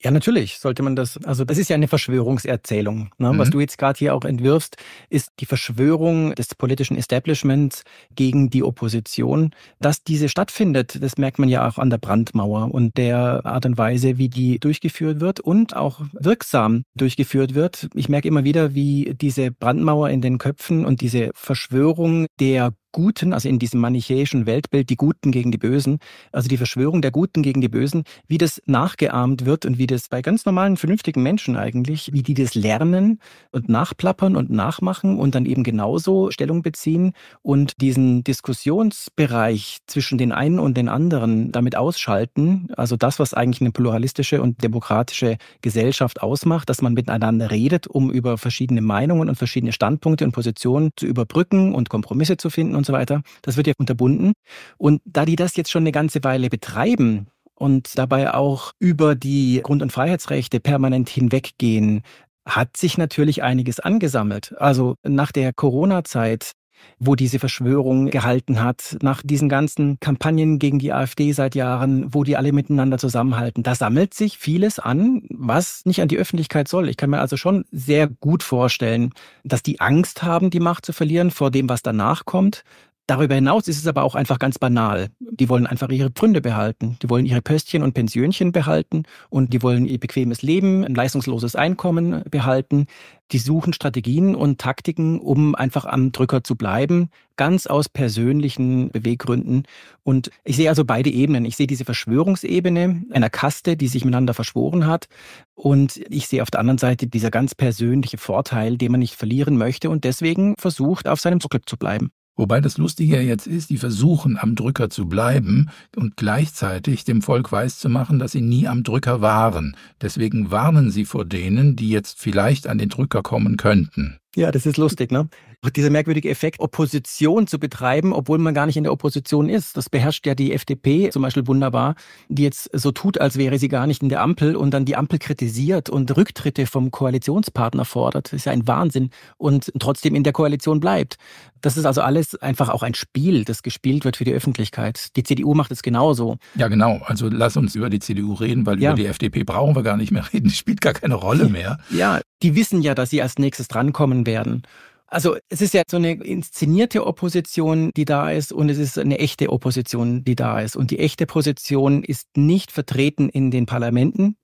Ja, natürlich sollte man das, also das ist ja eine Verschwörungserzählung. Ne? Mhm. Was du jetzt gerade hier auch entwirfst, ist die Verschwörung des politischen Establishments gegen die Opposition. Dass diese stattfindet, das merkt man ja auch an der Brandmauer und der Art und Weise, wie die durchgeführt wird und auch wirksam durchgeführt wird. Ich merke immer wieder, wie diese Brandmauer in den Köpfen und diese Verschwörung der Guten, also in diesem manichäischen Weltbild, die Guten gegen die Bösen, also die Verschwörung der Guten gegen die Bösen, wie das nachgeahmt wird und wie das bei ganz normalen, vernünftigen Menschen eigentlich, wie die das lernen und nachplappern und nachmachen und dann eben genauso Stellung beziehen und diesen Diskussionsbereich zwischen den einen und den anderen damit ausschalten. Also das, was eigentlich eine pluralistische und demokratische Gesellschaft ausmacht, dass man miteinander redet, um über verschiedene Meinungen und verschiedene Standpunkte und Positionen zu überbrücken und Kompromisse zu finden und so weiter. Das wird ja unterbunden. Und da die das jetzt schon eine ganze Weile betreiben, und dabei auch über die Grund- und Freiheitsrechte permanent hinweggehen, hat sich natürlich einiges angesammelt. Also nach der Corona-Zeit wo diese Verschwörung gehalten hat, nach diesen ganzen Kampagnen gegen die AfD seit Jahren, wo die alle miteinander zusammenhalten. Da sammelt sich vieles an, was nicht an die Öffentlichkeit soll. Ich kann mir also schon sehr gut vorstellen, dass die Angst haben, die Macht zu verlieren vor dem, was danach kommt, Darüber hinaus ist es aber auch einfach ganz banal. Die wollen einfach ihre Pfründe behalten. Die wollen ihre Pöstchen und Pensionchen behalten und die wollen ihr bequemes Leben, ein leistungsloses Einkommen behalten. Die suchen Strategien und Taktiken, um einfach am Drücker zu bleiben, ganz aus persönlichen Beweggründen. Und ich sehe also beide Ebenen. Ich sehe diese Verschwörungsebene einer Kaste, die sich miteinander verschworen hat. Und ich sehe auf der anderen Seite dieser ganz persönliche Vorteil, den man nicht verlieren möchte und deswegen versucht, auf seinem Zuckel zu bleiben. Wobei das Lustige jetzt ist, die versuchen am Drücker zu bleiben und gleichzeitig dem Volk weiszumachen, dass sie nie am Drücker waren. Deswegen warnen sie vor denen, die jetzt vielleicht an den Drücker kommen könnten. Ja, das ist lustig, ne? Dieser merkwürdige Effekt, Opposition zu betreiben, obwohl man gar nicht in der Opposition ist. Das beherrscht ja die FDP zum Beispiel wunderbar, die jetzt so tut, als wäre sie gar nicht in der Ampel und dann die Ampel kritisiert und Rücktritte vom Koalitionspartner fordert. Das ist ja ein Wahnsinn und trotzdem in der Koalition bleibt. Das ist also alles einfach auch ein Spiel, das gespielt wird für die Öffentlichkeit. Die CDU macht es genauso. Ja, genau. Also lass uns über die CDU reden, weil ja. über die FDP brauchen wir gar nicht mehr reden. Die spielt gar keine Rolle mehr. Ja, die wissen ja, dass sie als nächstes drankommen gegangen werden. Also es ist ja so eine inszenierte Opposition, die da ist, und es ist eine echte Opposition, die da ist. Und die echte Position ist nicht vertreten in den Parlamenten.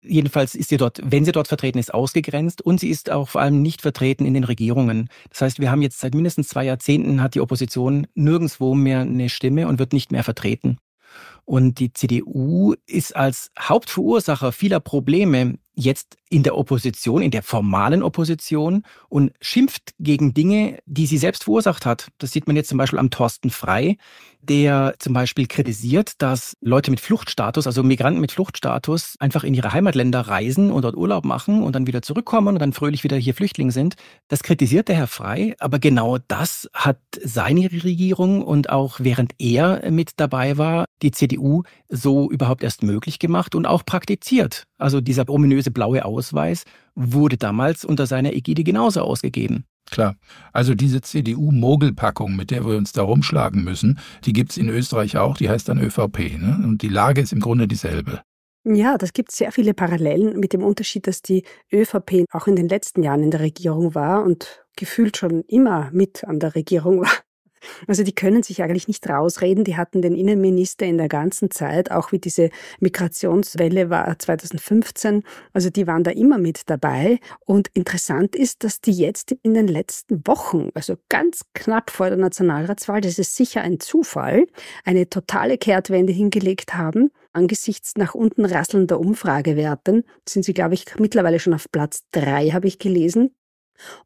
Jedenfalls ist sie dort, wenn sie dort vertreten ist, ausgegrenzt und sie ist auch vor allem nicht vertreten in den Regierungen. Das heißt, wir haben jetzt seit mindestens zwei Jahrzehnten hat die Opposition nirgendwo mehr eine Stimme und wird nicht mehr vertreten. Und die CDU ist als Hauptverursacher vieler Probleme jetzt in der Opposition, in der formalen Opposition und schimpft gegen Dinge, die sie selbst verursacht hat. Das sieht man jetzt zum Beispiel am Thorsten Frei, der zum Beispiel kritisiert, dass Leute mit Fluchtstatus, also Migranten mit Fluchtstatus, einfach in ihre Heimatländer reisen und dort Urlaub machen und dann wieder zurückkommen und dann fröhlich wieder hier Flüchtling sind. Das kritisiert der Herr Frei, aber genau das hat seine Regierung und auch während er mit dabei war, die CDU so überhaupt erst möglich gemacht und auch praktiziert. Also dieser ominöse ominöse blaue Ausweis wurde damals unter seiner Ägide genauso ausgegeben. Klar. Also diese CDU-Mogelpackung, mit der wir uns da rumschlagen müssen, die gibt es in Österreich auch, die heißt dann ÖVP. Ne? Und die Lage ist im Grunde dieselbe. Ja, das gibt sehr viele Parallelen mit dem Unterschied, dass die ÖVP auch in den letzten Jahren in der Regierung war und gefühlt schon immer mit an der Regierung war. Also die können sich eigentlich nicht rausreden. Die hatten den Innenminister in der ganzen Zeit, auch wie diese Migrationswelle war 2015. Also die waren da immer mit dabei. Und interessant ist, dass die jetzt in den letzten Wochen, also ganz knapp vor der Nationalratswahl, das ist sicher ein Zufall, eine totale Kehrtwende hingelegt haben. Angesichts nach unten rasselnder Umfragewerten sind sie, glaube ich, mittlerweile schon auf Platz drei, habe ich gelesen.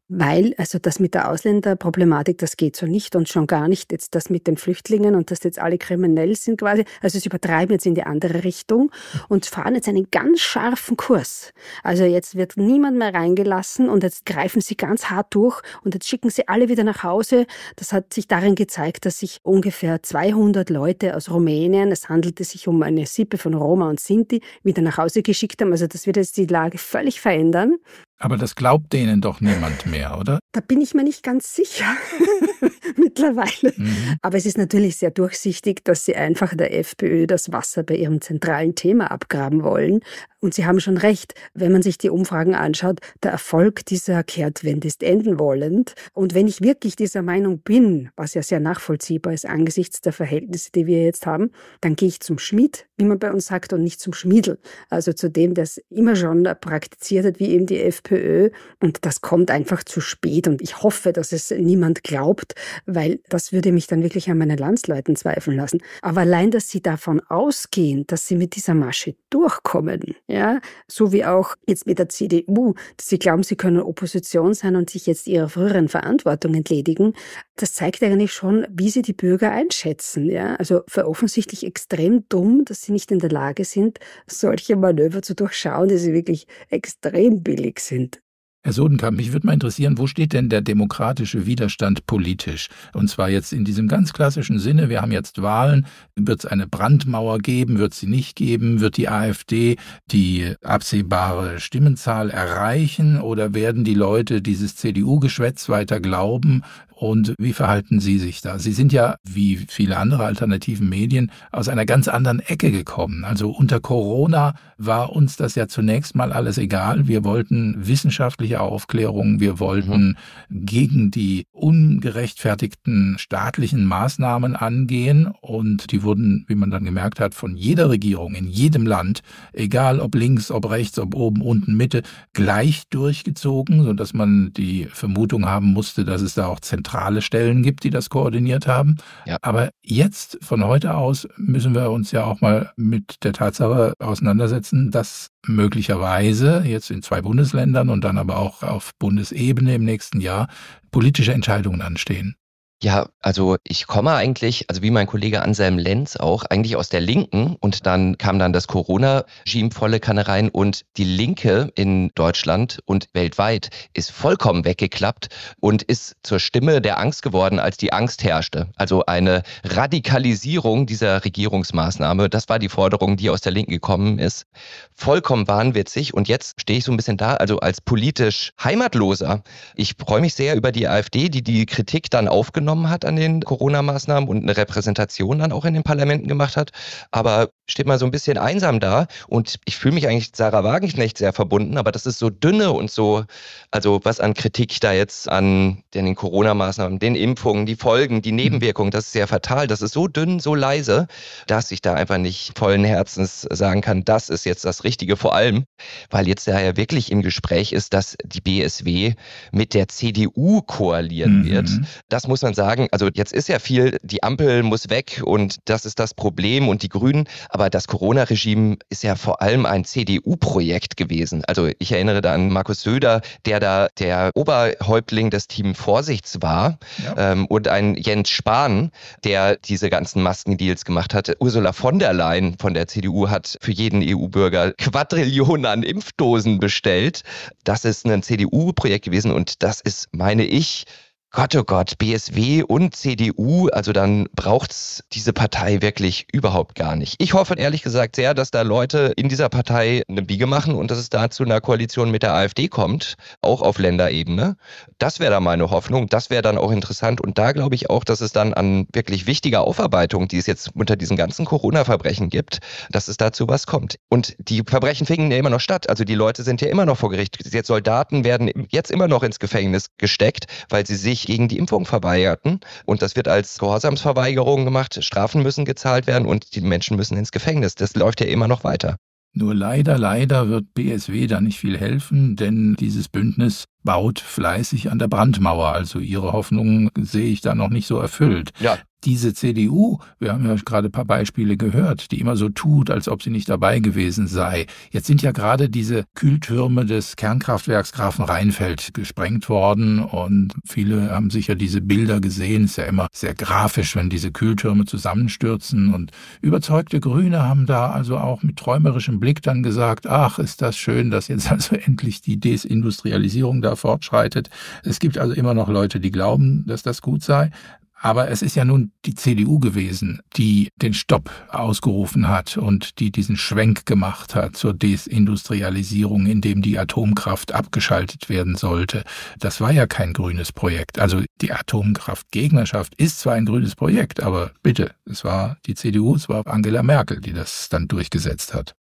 Weil, also das mit der Ausländerproblematik, das geht so nicht und schon gar nicht jetzt das mit den Flüchtlingen und dass jetzt alle kriminell sind quasi. Also sie übertreiben jetzt in die andere Richtung und fahren jetzt einen ganz scharfen Kurs. Also jetzt wird niemand mehr reingelassen und jetzt greifen sie ganz hart durch und jetzt schicken sie alle wieder nach Hause. Das hat sich darin gezeigt, dass sich ungefähr 200 Leute aus Rumänien, es handelte sich um eine Sippe von Roma und Sinti, wieder nach Hause geschickt haben. Also das wird jetzt die Lage völlig verändern. Aber das glaubt denen doch niemand mehr, oder? Da bin ich mir nicht ganz sicher mittlerweile. Mhm. Aber es ist natürlich sehr durchsichtig, dass sie einfach der FPÖ das Wasser bei ihrem zentralen Thema abgraben wollen. Und Sie haben schon recht, wenn man sich die Umfragen anschaut, der Erfolg dieser Kehrtwende ist enden wollend. Und wenn ich wirklich dieser Meinung bin, was ja sehr nachvollziehbar ist angesichts der Verhältnisse, die wir jetzt haben, dann gehe ich zum Schmied, wie man bei uns sagt, und nicht zum Schmiedel. Also zu dem, der es immer schon praktiziert hat, wie eben die FPÖ. Und das kommt einfach zu spät. Und ich hoffe, dass es niemand glaubt, weil das würde mich dann wirklich an meine Landsleuten zweifeln lassen. Aber allein, dass Sie davon ausgehen, dass Sie mit dieser Masche durchkommen, ja, so wie auch jetzt mit der CDU, dass sie glauben, sie können Opposition sein und sich jetzt ihrer früheren Verantwortung entledigen. Das zeigt eigentlich schon, wie sie die Bürger einschätzen, ja. Also für offensichtlich extrem dumm, dass sie nicht in der Lage sind, solche Manöver zu durchschauen, die sie wirklich extrem billig sind. Herr Sodenkamp, mich würde mal interessieren, wo steht denn der demokratische Widerstand politisch? Und zwar jetzt in diesem ganz klassischen Sinne, wir haben jetzt Wahlen, wird es eine Brandmauer geben, wird sie nicht geben, wird die AfD die absehbare Stimmenzahl erreichen oder werden die Leute dieses CDU-Geschwätz weiter glauben, und wie verhalten Sie sich da? Sie sind ja, wie viele andere alternativen Medien, aus einer ganz anderen Ecke gekommen. Also unter Corona war uns das ja zunächst mal alles egal. Wir wollten wissenschaftliche Aufklärung, wir wollten mhm. gegen die ungerechtfertigten staatlichen Maßnahmen angehen und die wurden, wie man dann gemerkt hat, von jeder Regierung in jedem Land, egal ob links, ob rechts, ob oben, unten, Mitte, gleich durchgezogen, sodass man die Vermutung haben musste, dass es da auch zentral zentrale Stellen gibt, die das koordiniert haben. Ja. Aber jetzt, von heute aus, müssen wir uns ja auch mal mit der Tatsache auseinandersetzen, dass möglicherweise jetzt in zwei Bundesländern und dann aber auch auf Bundesebene im nächsten Jahr politische Entscheidungen anstehen. Ja, also ich komme eigentlich, also wie mein Kollege Anselm Lenz auch, eigentlich aus der Linken und dann kam dann das Corona-Regime volle Kanne rein und die Linke in Deutschland und weltweit ist vollkommen weggeklappt und ist zur Stimme der Angst geworden, als die Angst herrschte. Also eine Radikalisierung dieser Regierungsmaßnahme, das war die Forderung, die aus der Linken gekommen ist. Vollkommen wahnwitzig und jetzt stehe ich so ein bisschen da, also als politisch Heimatloser. Ich freue mich sehr über die AfD, die die Kritik dann aufgenommen teilgenommen hat an den Corona-Maßnahmen und eine Repräsentation dann auch in den Parlamenten gemacht hat. Aber steht mal so ein bisschen einsam da. Und ich fühle mich eigentlich Sarah Wagenknecht sehr verbunden, aber das ist so dünne und so, also was an Kritik da jetzt an den Corona-Maßnahmen, den Impfungen, die Folgen, die mhm. Nebenwirkungen, das ist sehr fatal. Das ist so dünn, so leise, dass ich da einfach nicht vollen Herzens sagen kann, das ist jetzt das Richtige. Vor allem, weil jetzt da ja wirklich im Gespräch ist, dass die BSW mit der CDU koalieren mhm. wird. Das muss man sagen, also jetzt ist ja viel, die Ampel muss weg und das ist das Problem und die Grünen, aber das Corona-Regime ist ja vor allem ein CDU-Projekt gewesen. Also ich erinnere da an Markus Söder, der da der Oberhäuptling des Team Vorsichts war ja. ähm, und ein Jens Spahn, der diese ganzen Maskendeals gemacht hat. Ursula von der Leyen von der CDU hat für jeden EU-Bürger Quadrillionen an Impfdosen bestellt. Das ist ein CDU-Projekt gewesen und das ist, meine ich, Gott, oh Gott, BSW und CDU, also dann braucht es diese Partei wirklich überhaupt gar nicht. Ich hoffe ehrlich gesagt sehr, dass da Leute in dieser Partei eine Biege machen und dass es da zu einer Koalition mit der AfD kommt, auch auf Länderebene. Das wäre da meine Hoffnung, das wäre dann auch interessant und da glaube ich auch, dass es dann an wirklich wichtiger Aufarbeitung, die es jetzt unter diesen ganzen Corona-Verbrechen gibt, dass es dazu was kommt. Und die Verbrechen finden ja immer noch statt, also die Leute sind ja immer noch vor Gericht. Jetzt Soldaten werden jetzt immer noch ins Gefängnis gesteckt, weil sie sich sich gegen die Impfung verweigerten. Und das wird als Gehorsamsverweigerung gemacht. Strafen müssen gezahlt werden und die Menschen müssen ins Gefängnis. Das läuft ja immer noch weiter. Nur leider, leider wird BSW da nicht viel helfen, denn dieses Bündnis baut fleißig an der Brandmauer. Also Ihre Hoffnungen sehe ich da noch nicht so erfüllt. Ja, diese CDU, wir haben ja gerade ein paar Beispiele gehört, die immer so tut, als ob sie nicht dabei gewesen sei. Jetzt sind ja gerade diese Kühltürme des Kernkraftwerks Grafenrheinfeld gesprengt worden und viele haben sicher diese Bilder gesehen. Ist ja immer sehr grafisch, wenn diese Kühltürme zusammenstürzen und überzeugte Grüne haben da also auch mit träumerischem Blick dann gesagt, ach, ist das schön, dass jetzt also endlich die Desindustrialisierung da fortschreitet. Es gibt also immer noch Leute, die glauben, dass das gut sei. Aber es ist ja nun die CDU gewesen, die den Stopp ausgerufen hat und die diesen Schwenk gemacht hat zur Desindustrialisierung, in dem die Atomkraft abgeschaltet werden sollte. Das war ja kein grünes Projekt. Also die Atomkraftgegnerschaft ist zwar ein grünes Projekt, aber bitte, es war die CDU, es war Angela Merkel, die das dann durchgesetzt hat.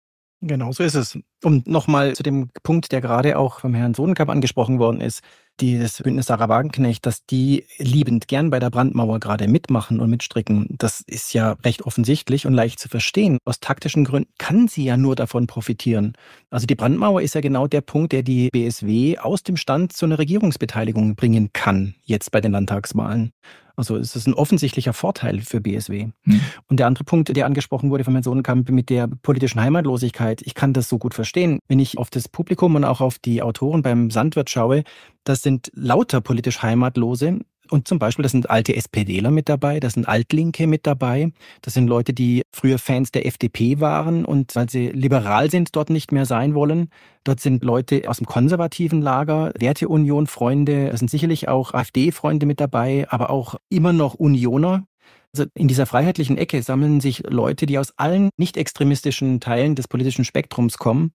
Genau, so ist es. Und nochmal zu dem Punkt, der gerade auch vom Herrn Sodenkamp angesprochen worden ist, dieses Bündnis Sarah Wagenknecht, dass die liebend gern bei der Brandmauer gerade mitmachen und mitstricken, das ist ja recht offensichtlich und leicht zu verstehen. Aus taktischen Gründen kann sie ja nur davon profitieren. Also die Brandmauer ist ja genau der Punkt, der die BSW aus dem Stand zu einer Regierungsbeteiligung bringen kann, jetzt bei den Landtagswahlen. Also es ist ein offensichtlicher Vorteil für BSW. Mhm. Und der andere Punkt, der angesprochen wurde von Herrn Sohnenkamp mit der politischen Heimatlosigkeit, ich kann das so gut verstehen. Wenn ich auf das Publikum und auch auf die Autoren beim Sandwirt schaue, das sind lauter politisch Heimatlose, und zum Beispiel, das sind alte SPDler mit dabei, das sind Altlinke mit dabei, das sind Leute, die früher Fans der FDP waren und weil sie liberal sind, dort nicht mehr sein wollen. Dort sind Leute aus dem konservativen Lager, Werteunion-Freunde, es sind sicherlich auch AfD-Freunde mit dabei, aber auch immer noch Unioner. Also in dieser freiheitlichen Ecke sammeln sich Leute, die aus allen nicht-extremistischen Teilen des politischen Spektrums kommen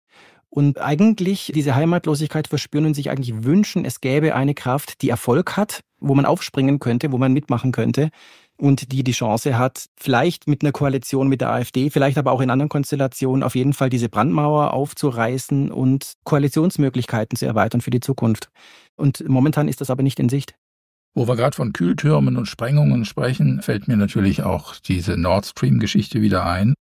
und eigentlich diese Heimatlosigkeit verspüren und sich eigentlich wünschen, es gäbe eine Kraft, die Erfolg hat wo man aufspringen könnte, wo man mitmachen könnte und die die Chance hat, vielleicht mit einer Koalition mit der AfD, vielleicht aber auch in anderen Konstellationen auf jeden Fall diese Brandmauer aufzureißen und Koalitionsmöglichkeiten zu erweitern für die Zukunft. Und momentan ist das aber nicht in Sicht. Wo wir gerade von Kühltürmen und Sprengungen sprechen, fällt mir natürlich auch diese Nord Stream-Geschichte wieder ein.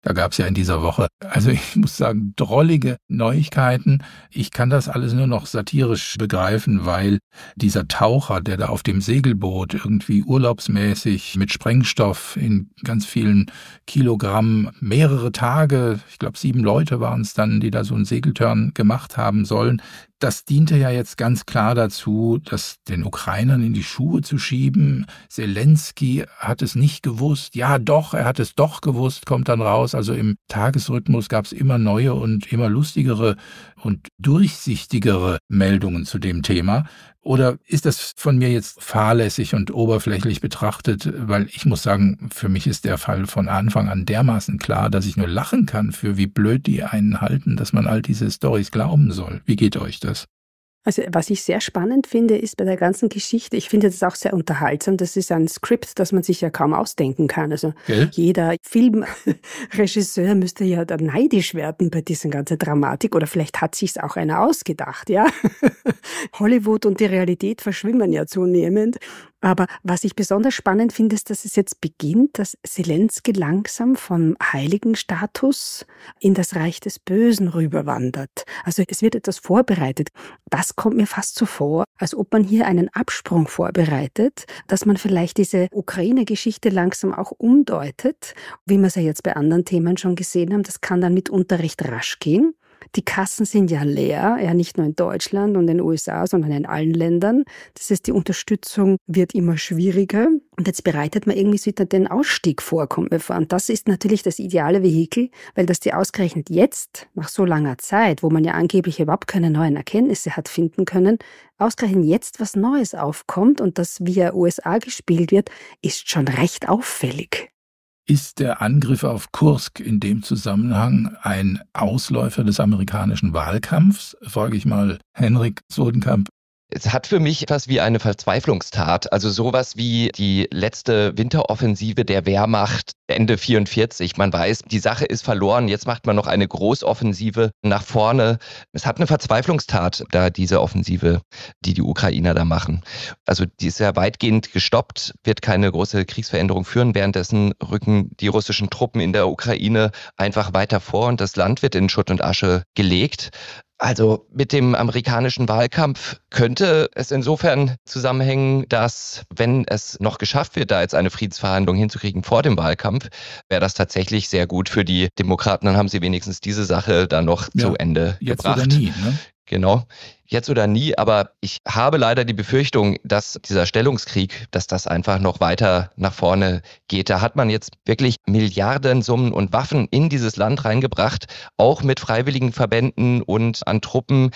Da gab es ja in dieser Woche, also ich muss sagen, drollige Neuigkeiten. Ich kann das alles nur noch satirisch begreifen, weil dieser Taucher, der da auf dem Segelboot irgendwie urlaubsmäßig mit Sprengstoff in ganz vielen Kilogramm mehrere Tage, ich glaube sieben Leute waren es dann, die da so einen Segeltörn gemacht haben sollen, das diente ja jetzt ganz klar dazu, das den Ukrainern in die Schuhe zu schieben. Zelensky hat es nicht gewusst. Ja, doch, er hat es doch gewusst, kommt dann raus. Also im Tagesrhythmus gab es immer neue und immer lustigere und durchsichtigere Meldungen zu dem Thema? Oder ist das von mir jetzt fahrlässig und oberflächlich betrachtet? Weil ich muss sagen, für mich ist der Fall von Anfang an dermaßen klar, dass ich nur lachen kann für, wie blöd die einen halten, dass man all diese Stories glauben soll. Wie geht euch das? Also was ich sehr spannend finde, ist bei der ganzen Geschichte, ich finde das auch sehr unterhaltsam, das ist ein Skript, das man sich ja kaum ausdenken kann. Also okay. jeder Filmregisseur müsste ja da neidisch werden bei dieser ganzen Dramatik oder vielleicht hat sich's auch einer ausgedacht, ja. Hollywood und die Realität verschwimmen ja zunehmend aber was ich besonders spannend finde, ist, dass es jetzt beginnt, dass Zelensky langsam vom heiligen Status in das Reich des Bösen rüberwandert. Also es wird etwas vorbereitet. Das kommt mir fast so vor, als ob man hier einen Absprung vorbereitet, dass man vielleicht diese Ukraine-Geschichte langsam auch umdeutet, wie wir es ja jetzt bei anderen Themen schon gesehen haben. Das kann dann mitunter recht rasch gehen. Die Kassen sind ja leer, ja nicht nur in Deutschland und in den USA, sondern in allen Ländern. Das heißt, die Unterstützung wird immer schwieriger. Und jetzt bereitet man irgendwie so den Ausstieg vor, kommt mir vor. Und das ist natürlich das ideale Vehikel, weil das die ausgerechnet jetzt, nach so langer Zeit, wo man ja angeblich überhaupt keine neuen Erkenntnisse hat finden können, ausgerechnet jetzt was Neues aufkommt und das via USA gespielt wird, ist schon recht auffällig. Ist der Angriff auf Kursk in dem Zusammenhang ein Ausläufer des amerikanischen Wahlkampfs? Frage ich mal Henrik Sodenkamp, es hat für mich etwas wie eine Verzweiflungstat, also sowas wie die letzte Winteroffensive der Wehrmacht Ende 44. Man weiß, die Sache ist verloren, jetzt macht man noch eine Großoffensive nach vorne. Es hat eine Verzweiflungstat, da diese Offensive, die die Ukrainer da machen. Also die ist ja weitgehend gestoppt, wird keine große Kriegsveränderung führen. Währenddessen rücken die russischen Truppen in der Ukraine einfach weiter vor und das Land wird in Schutt und Asche gelegt. Also mit dem amerikanischen Wahlkampf könnte es insofern zusammenhängen, dass wenn es noch geschafft wird, da jetzt eine Friedensverhandlung hinzukriegen vor dem Wahlkampf, wäre das tatsächlich sehr gut für die Demokraten. Dann haben sie wenigstens diese Sache dann noch ja, zu Ende jetzt gebracht. Oder nie, ne? Genau jetzt oder nie, aber ich habe leider die Befürchtung, dass dieser Stellungskrieg, dass das einfach noch weiter nach vorne geht. Da hat man jetzt wirklich Milliardensummen und Waffen in dieses Land reingebracht, auch mit freiwilligen Verbänden und an Truppen,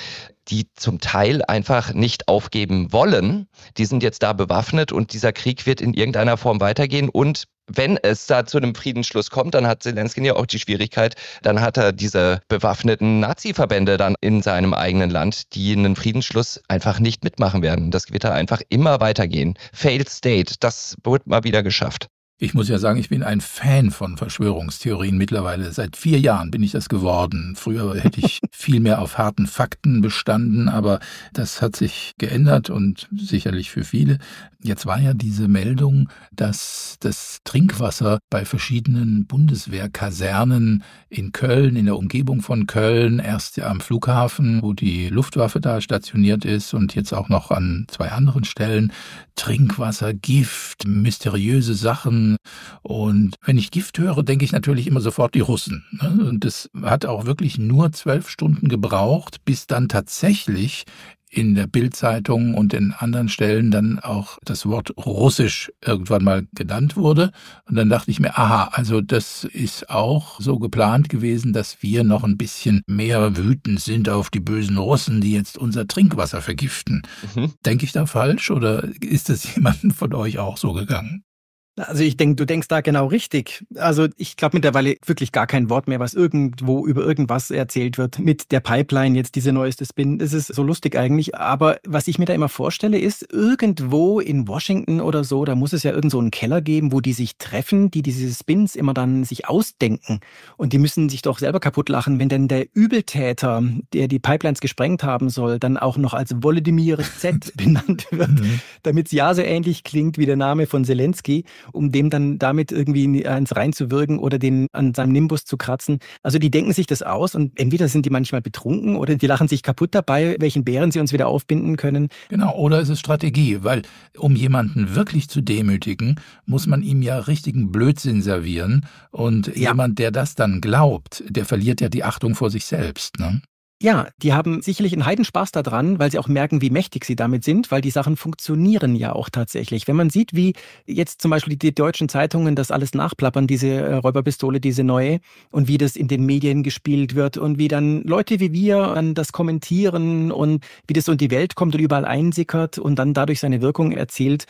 die zum Teil einfach nicht aufgeben wollen. Die sind jetzt da bewaffnet und dieser Krieg wird in irgendeiner Form weitergehen und wenn es da zu einem Friedensschluss kommt, dann hat Zelensky ja auch die Schwierigkeit, dann hat er diese bewaffneten Nazi-Verbände dann in seinem eigenen Land, die einen Friedensschluss einfach nicht mitmachen werden. Das wird da einfach immer weitergehen. Failed State, das wird mal wieder geschafft. Ich muss ja sagen, ich bin ein Fan von Verschwörungstheorien mittlerweile. Seit vier Jahren bin ich das geworden. Früher hätte ich viel mehr auf harten Fakten bestanden, aber das hat sich geändert und sicherlich für viele. Jetzt war ja diese Meldung, dass das Trinkwasser bei verschiedenen Bundeswehrkasernen in Köln, in der Umgebung von Köln, erst am Flughafen, wo die Luftwaffe da stationiert ist und jetzt auch noch an zwei anderen Stellen, Trinkwasser, Gift, mysteriöse Sachen, und wenn ich Gift höre, denke ich natürlich immer sofort die Russen. Ne? Und das hat auch wirklich nur zwölf Stunden gebraucht, bis dann tatsächlich in der Bildzeitung und in anderen Stellen dann auch das Wort Russisch irgendwann mal genannt wurde. Und dann dachte ich mir, aha, also das ist auch so geplant gewesen, dass wir noch ein bisschen mehr wütend sind auf die bösen Russen, die jetzt unser Trinkwasser vergiften. Mhm. Denke ich da falsch oder ist das jemandem von euch auch so gegangen? Also ich denke, du denkst da genau richtig. Also ich glaube mittlerweile wirklich gar kein Wort mehr, was irgendwo über irgendwas erzählt wird. Mit der Pipeline jetzt diese neueste Spin, es ist so lustig eigentlich. Aber was ich mir da immer vorstelle, ist irgendwo in Washington oder so, da muss es ja irgend so einen Keller geben, wo die sich treffen, die diese Spins immer dann sich ausdenken. Und die müssen sich doch selber kaputt lachen, wenn denn der Übeltäter, der die Pipelines gesprengt haben soll, dann auch noch als Volodymyr Z benannt wird, mhm. damit es ja so ähnlich klingt wie der Name von Zelensky um dem dann damit irgendwie eins reinzuwirken oder den an seinem Nimbus zu kratzen. Also die denken sich das aus und entweder sind die manchmal betrunken oder die lachen sich kaputt dabei, welchen Bären sie uns wieder aufbinden können. Genau, oder es ist Strategie, weil um jemanden wirklich zu demütigen, muss man ihm ja richtigen Blödsinn servieren und ja. jemand, der das dann glaubt, der verliert ja die Achtung vor sich selbst. Ne? Ja, die haben sicherlich einen Heidenspaß daran, weil sie auch merken, wie mächtig sie damit sind, weil die Sachen funktionieren ja auch tatsächlich. Wenn man sieht, wie jetzt zum Beispiel die deutschen Zeitungen das alles nachplappern, diese äh, Räuberpistole, diese neue, und wie das in den Medien gespielt wird und wie dann Leute wie wir an das kommentieren und wie das so in die Welt kommt und überall einsickert und dann dadurch seine Wirkung erzielt,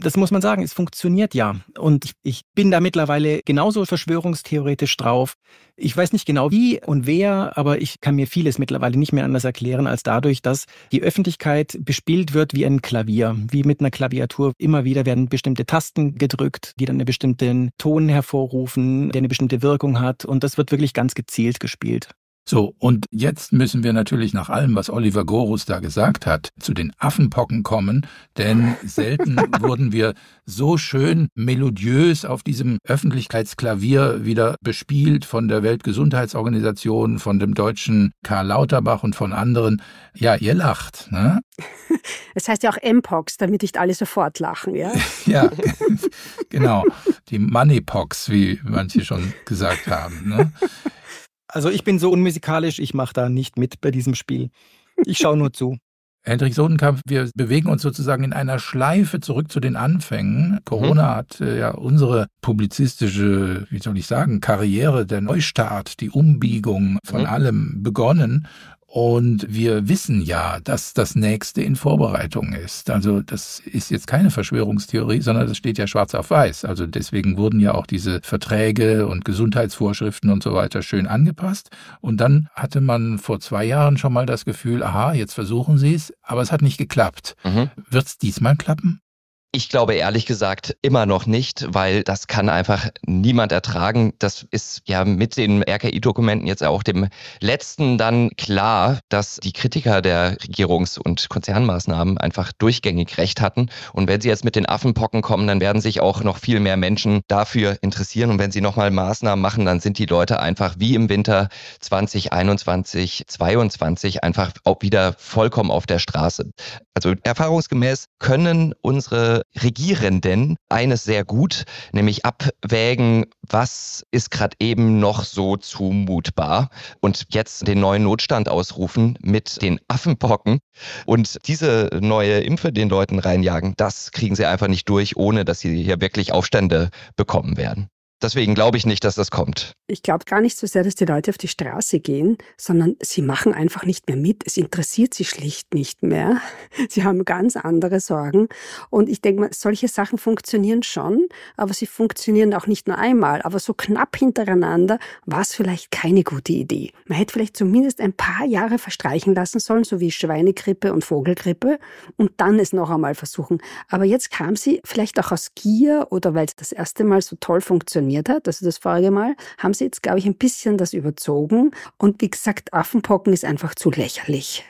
das muss man sagen, es funktioniert ja. Und ich bin da mittlerweile genauso verschwörungstheoretisch drauf. Ich weiß nicht genau wie und wer, aber ich kann mir vieles mittlerweile nicht mehr anders erklären als dadurch, dass die Öffentlichkeit bespielt wird wie ein Klavier, wie mit einer Klaviatur. Immer wieder werden bestimmte Tasten gedrückt, die dann einen bestimmten Ton hervorrufen, der eine bestimmte Wirkung hat. Und das wird wirklich ganz gezielt gespielt. So, und jetzt müssen wir natürlich nach allem, was Oliver Gorus da gesagt hat, zu den Affenpocken kommen, denn selten wurden wir so schön melodiös auf diesem Öffentlichkeitsklavier wieder bespielt von der Weltgesundheitsorganisation, von dem deutschen Karl Lauterbach und von anderen. Ja, ihr lacht, ne? Es heißt ja auch M-Pox, damit nicht alle sofort lachen, ja? ja, genau. Die Moneypox, wie manche schon gesagt haben, ne? Also ich bin so unmusikalisch, ich mache da nicht mit bei diesem Spiel. Ich schaue nur zu. Hendrik Sodenkampf, wir bewegen uns sozusagen in einer Schleife zurück zu den Anfängen. Mhm. Corona mhm. hat äh, ja unsere publizistische, wie soll ich sagen, Karriere, der Neustart, die Umbiegung von mhm. allem begonnen. Und wir wissen ja, dass das nächste in Vorbereitung ist. Also das ist jetzt keine Verschwörungstheorie, sondern das steht ja schwarz auf weiß. Also deswegen wurden ja auch diese Verträge und Gesundheitsvorschriften und so weiter schön angepasst. Und dann hatte man vor zwei Jahren schon mal das Gefühl, aha, jetzt versuchen sie es, aber es hat nicht geklappt. Mhm. Wird es diesmal klappen? Ich glaube ehrlich gesagt immer noch nicht, weil das kann einfach niemand ertragen. Das ist ja mit den RKI-Dokumenten jetzt auch dem letzten dann klar, dass die Kritiker der Regierungs- und Konzernmaßnahmen einfach durchgängig recht hatten. Und wenn sie jetzt mit den Affenpocken kommen, dann werden sich auch noch viel mehr Menschen dafür interessieren. Und wenn sie nochmal Maßnahmen machen, dann sind die Leute einfach wie im Winter 2021, 2022 einfach auch wieder vollkommen auf der Straße. Also erfahrungsgemäß können unsere Regierenden eines sehr gut, nämlich abwägen, was ist gerade eben noch so zumutbar und jetzt den neuen Notstand ausrufen mit den Affenpocken und diese neue Impfe den Leuten reinjagen, das kriegen sie einfach nicht durch, ohne dass sie hier wirklich Aufstände bekommen werden. Deswegen glaube ich nicht, dass das kommt. Ich glaube gar nicht so sehr, dass die Leute auf die Straße gehen, sondern sie machen einfach nicht mehr mit. Es interessiert sie schlicht nicht mehr. Sie haben ganz andere Sorgen. Und ich denke mal, solche Sachen funktionieren schon, aber sie funktionieren auch nicht nur einmal, aber so knapp hintereinander war es vielleicht keine gute Idee. Man hätte vielleicht zumindest ein paar Jahre verstreichen lassen sollen, so wie Schweinegrippe und Vogelgrippe, und dann es noch einmal versuchen. Aber jetzt kam sie vielleicht auch aus Gier oder weil es das erste Mal so toll funktioniert funktioniert hat, also das vorige Mal, haben sie jetzt, glaube ich, ein bisschen das überzogen. Und wie gesagt, Affenpocken ist einfach zu lächerlich.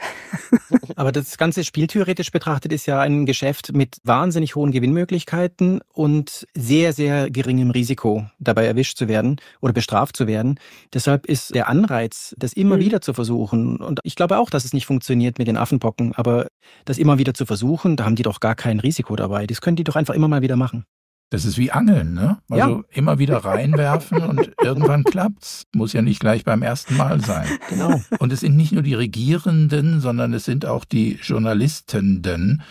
Aber das ganze spieltheoretisch betrachtet ist ja ein Geschäft mit wahnsinnig hohen Gewinnmöglichkeiten und sehr, sehr geringem Risiko, dabei erwischt zu werden oder bestraft zu werden. Deshalb ist der Anreiz, das immer mhm. wieder zu versuchen, und ich glaube auch, dass es nicht funktioniert mit den Affenpocken, aber das immer wieder zu versuchen, da haben die doch gar kein Risiko dabei. Das können die doch einfach immer mal wieder machen. Das ist wie Angeln, ne? Also ja. immer wieder reinwerfen und irgendwann klappt's. Muss ja nicht gleich beim ersten Mal sein. Genau. Und es sind nicht nur die Regierenden, sondern es sind auch die Journalistenden,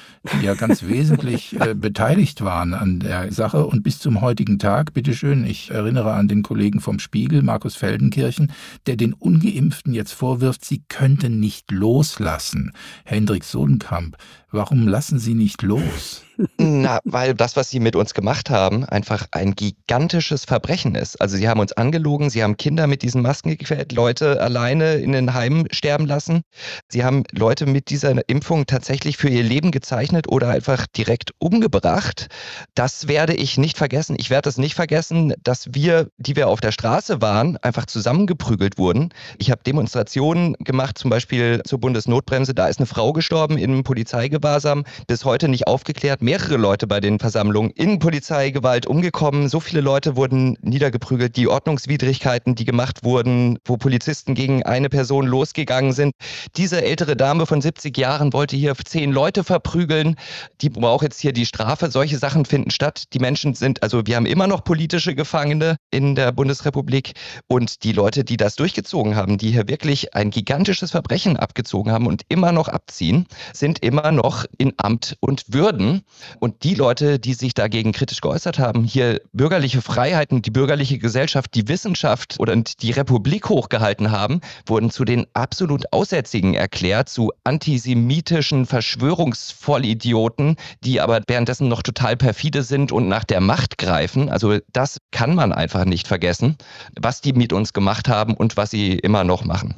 die ja ganz wesentlich äh, beteiligt waren an der Sache und bis zum heutigen Tag, bitteschön, ich erinnere an den Kollegen vom Spiegel, Markus Feldenkirchen, der den Ungeimpften jetzt vorwirft, sie könnten nicht loslassen. Hendrik Sodenkamp Warum lassen Sie nicht los? Na, weil das, was Sie mit uns gemacht haben, einfach ein gigantisches Verbrechen ist. Also Sie haben uns angelogen, Sie haben Kinder mit diesen Masken gequält, Leute alleine in den Heimen sterben lassen. Sie haben Leute mit dieser Impfung tatsächlich für ihr Leben gezeichnet oder einfach direkt umgebracht. Das werde ich nicht vergessen. Ich werde es nicht vergessen, dass wir, die wir auf der Straße waren, einfach zusammengeprügelt wurden. Ich habe Demonstrationen gemacht, zum Beispiel zur Bundesnotbremse. Da ist eine Frau gestorben in einem Polizeigewalt. Polizeigewahrsam, bis heute nicht aufgeklärt. Mehrere Leute bei den Versammlungen in Polizeigewalt umgekommen. So viele Leute wurden niedergeprügelt. Die Ordnungswidrigkeiten, die gemacht wurden, wo Polizisten gegen eine Person losgegangen sind. Diese ältere Dame von 70 Jahren wollte hier zehn Leute verprügeln. Die braucht jetzt hier die Strafe. Solche Sachen finden statt. Die Menschen sind, also wir haben immer noch politische Gefangene in der Bundesrepublik und die Leute, die das durchgezogen haben, die hier wirklich ein gigantisches Verbrechen abgezogen haben und immer noch abziehen, sind immer noch noch in Amt und Würden. Und die Leute, die sich dagegen kritisch geäußert haben, hier bürgerliche Freiheiten, die bürgerliche Gesellschaft, die Wissenschaft oder die Republik hochgehalten haben, wurden zu den absolut Aussätzigen erklärt, zu antisemitischen Verschwörungsvollidioten, die aber währenddessen noch total perfide sind und nach der Macht greifen. Also das kann man einfach nicht vergessen, was die mit uns gemacht haben und was sie immer noch machen.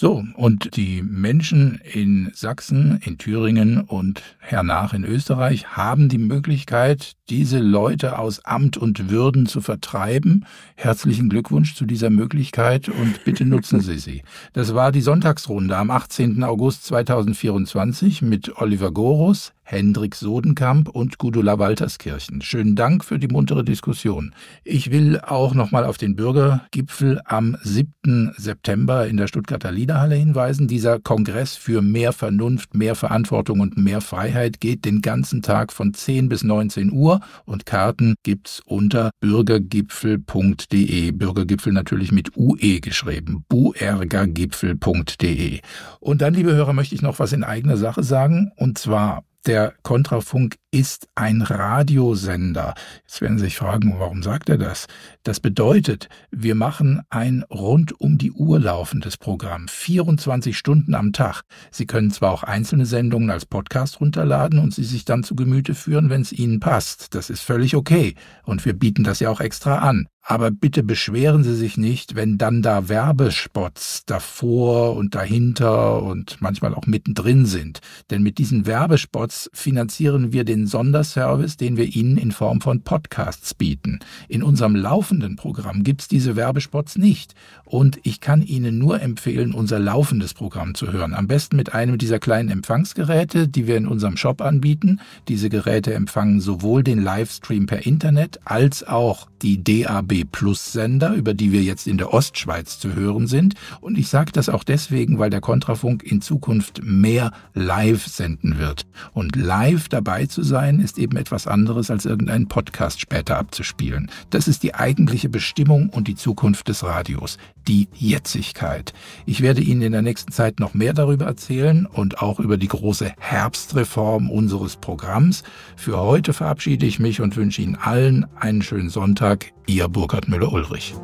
So, und die Menschen in Sachsen, in Thüringen und hernach in Österreich haben die Möglichkeit, diese Leute aus Amt und Würden zu vertreiben. Herzlichen Glückwunsch zu dieser Möglichkeit und bitte nutzen Sie sie. Das war die Sonntagsrunde am 18. August 2024 mit Oliver Gorus, Hendrik Sodenkamp und Gudula Walterskirchen. Schönen Dank für die muntere Diskussion. Ich will auch nochmal auf den Bürgergipfel am 7. September in der Stuttgarter Liederhalle hinweisen. Dieser Kongress für mehr Vernunft, mehr Verantwortung und mehr Freiheit geht den ganzen Tag von 10 bis 19 Uhr und Karten gibt's unter bürgergipfel.de. Bürgergipfel natürlich mit UE geschrieben. buergergipfel.de. Und dann, liebe Hörer, möchte ich noch was in eigener Sache sagen und zwar der Kontrafunk ist ein Radiosender. Jetzt werden Sie sich fragen, warum sagt er das? Das bedeutet, wir machen ein rund um die Uhr laufendes Programm, 24 Stunden am Tag. Sie können zwar auch einzelne Sendungen als Podcast runterladen und sie sich dann zu Gemüte führen, wenn es Ihnen passt. Das ist völlig okay und wir bieten das ja auch extra an. Aber bitte beschweren Sie sich nicht, wenn dann da Werbespots davor und dahinter und manchmal auch mittendrin sind. Denn mit diesen Werbespots finanzieren wir den einen Sonderservice, den wir Ihnen in Form von Podcasts bieten. In unserem laufenden Programm gibt es diese Werbespots nicht. Und ich kann Ihnen nur empfehlen, unser laufendes Programm zu hören. Am besten mit einem dieser kleinen Empfangsgeräte, die wir in unserem Shop anbieten. Diese Geräte empfangen sowohl den Livestream per Internet als auch die DAB Plus Sender, über die wir jetzt in der Ostschweiz zu hören sind. Und ich sage das auch deswegen, weil der Kontrafunk in Zukunft mehr live senden wird. Und live dabei zu sein, sein ist eben etwas anderes, als irgendeinen Podcast später abzuspielen. Das ist die eigentliche Bestimmung und die Zukunft des Radios, die Jetzigkeit. Ich werde Ihnen in der nächsten Zeit noch mehr darüber erzählen und auch über die große Herbstreform unseres Programms. Für heute verabschiede ich mich und wünsche Ihnen allen einen schönen Sonntag. Ihr Burkhard Müller-Ulrich.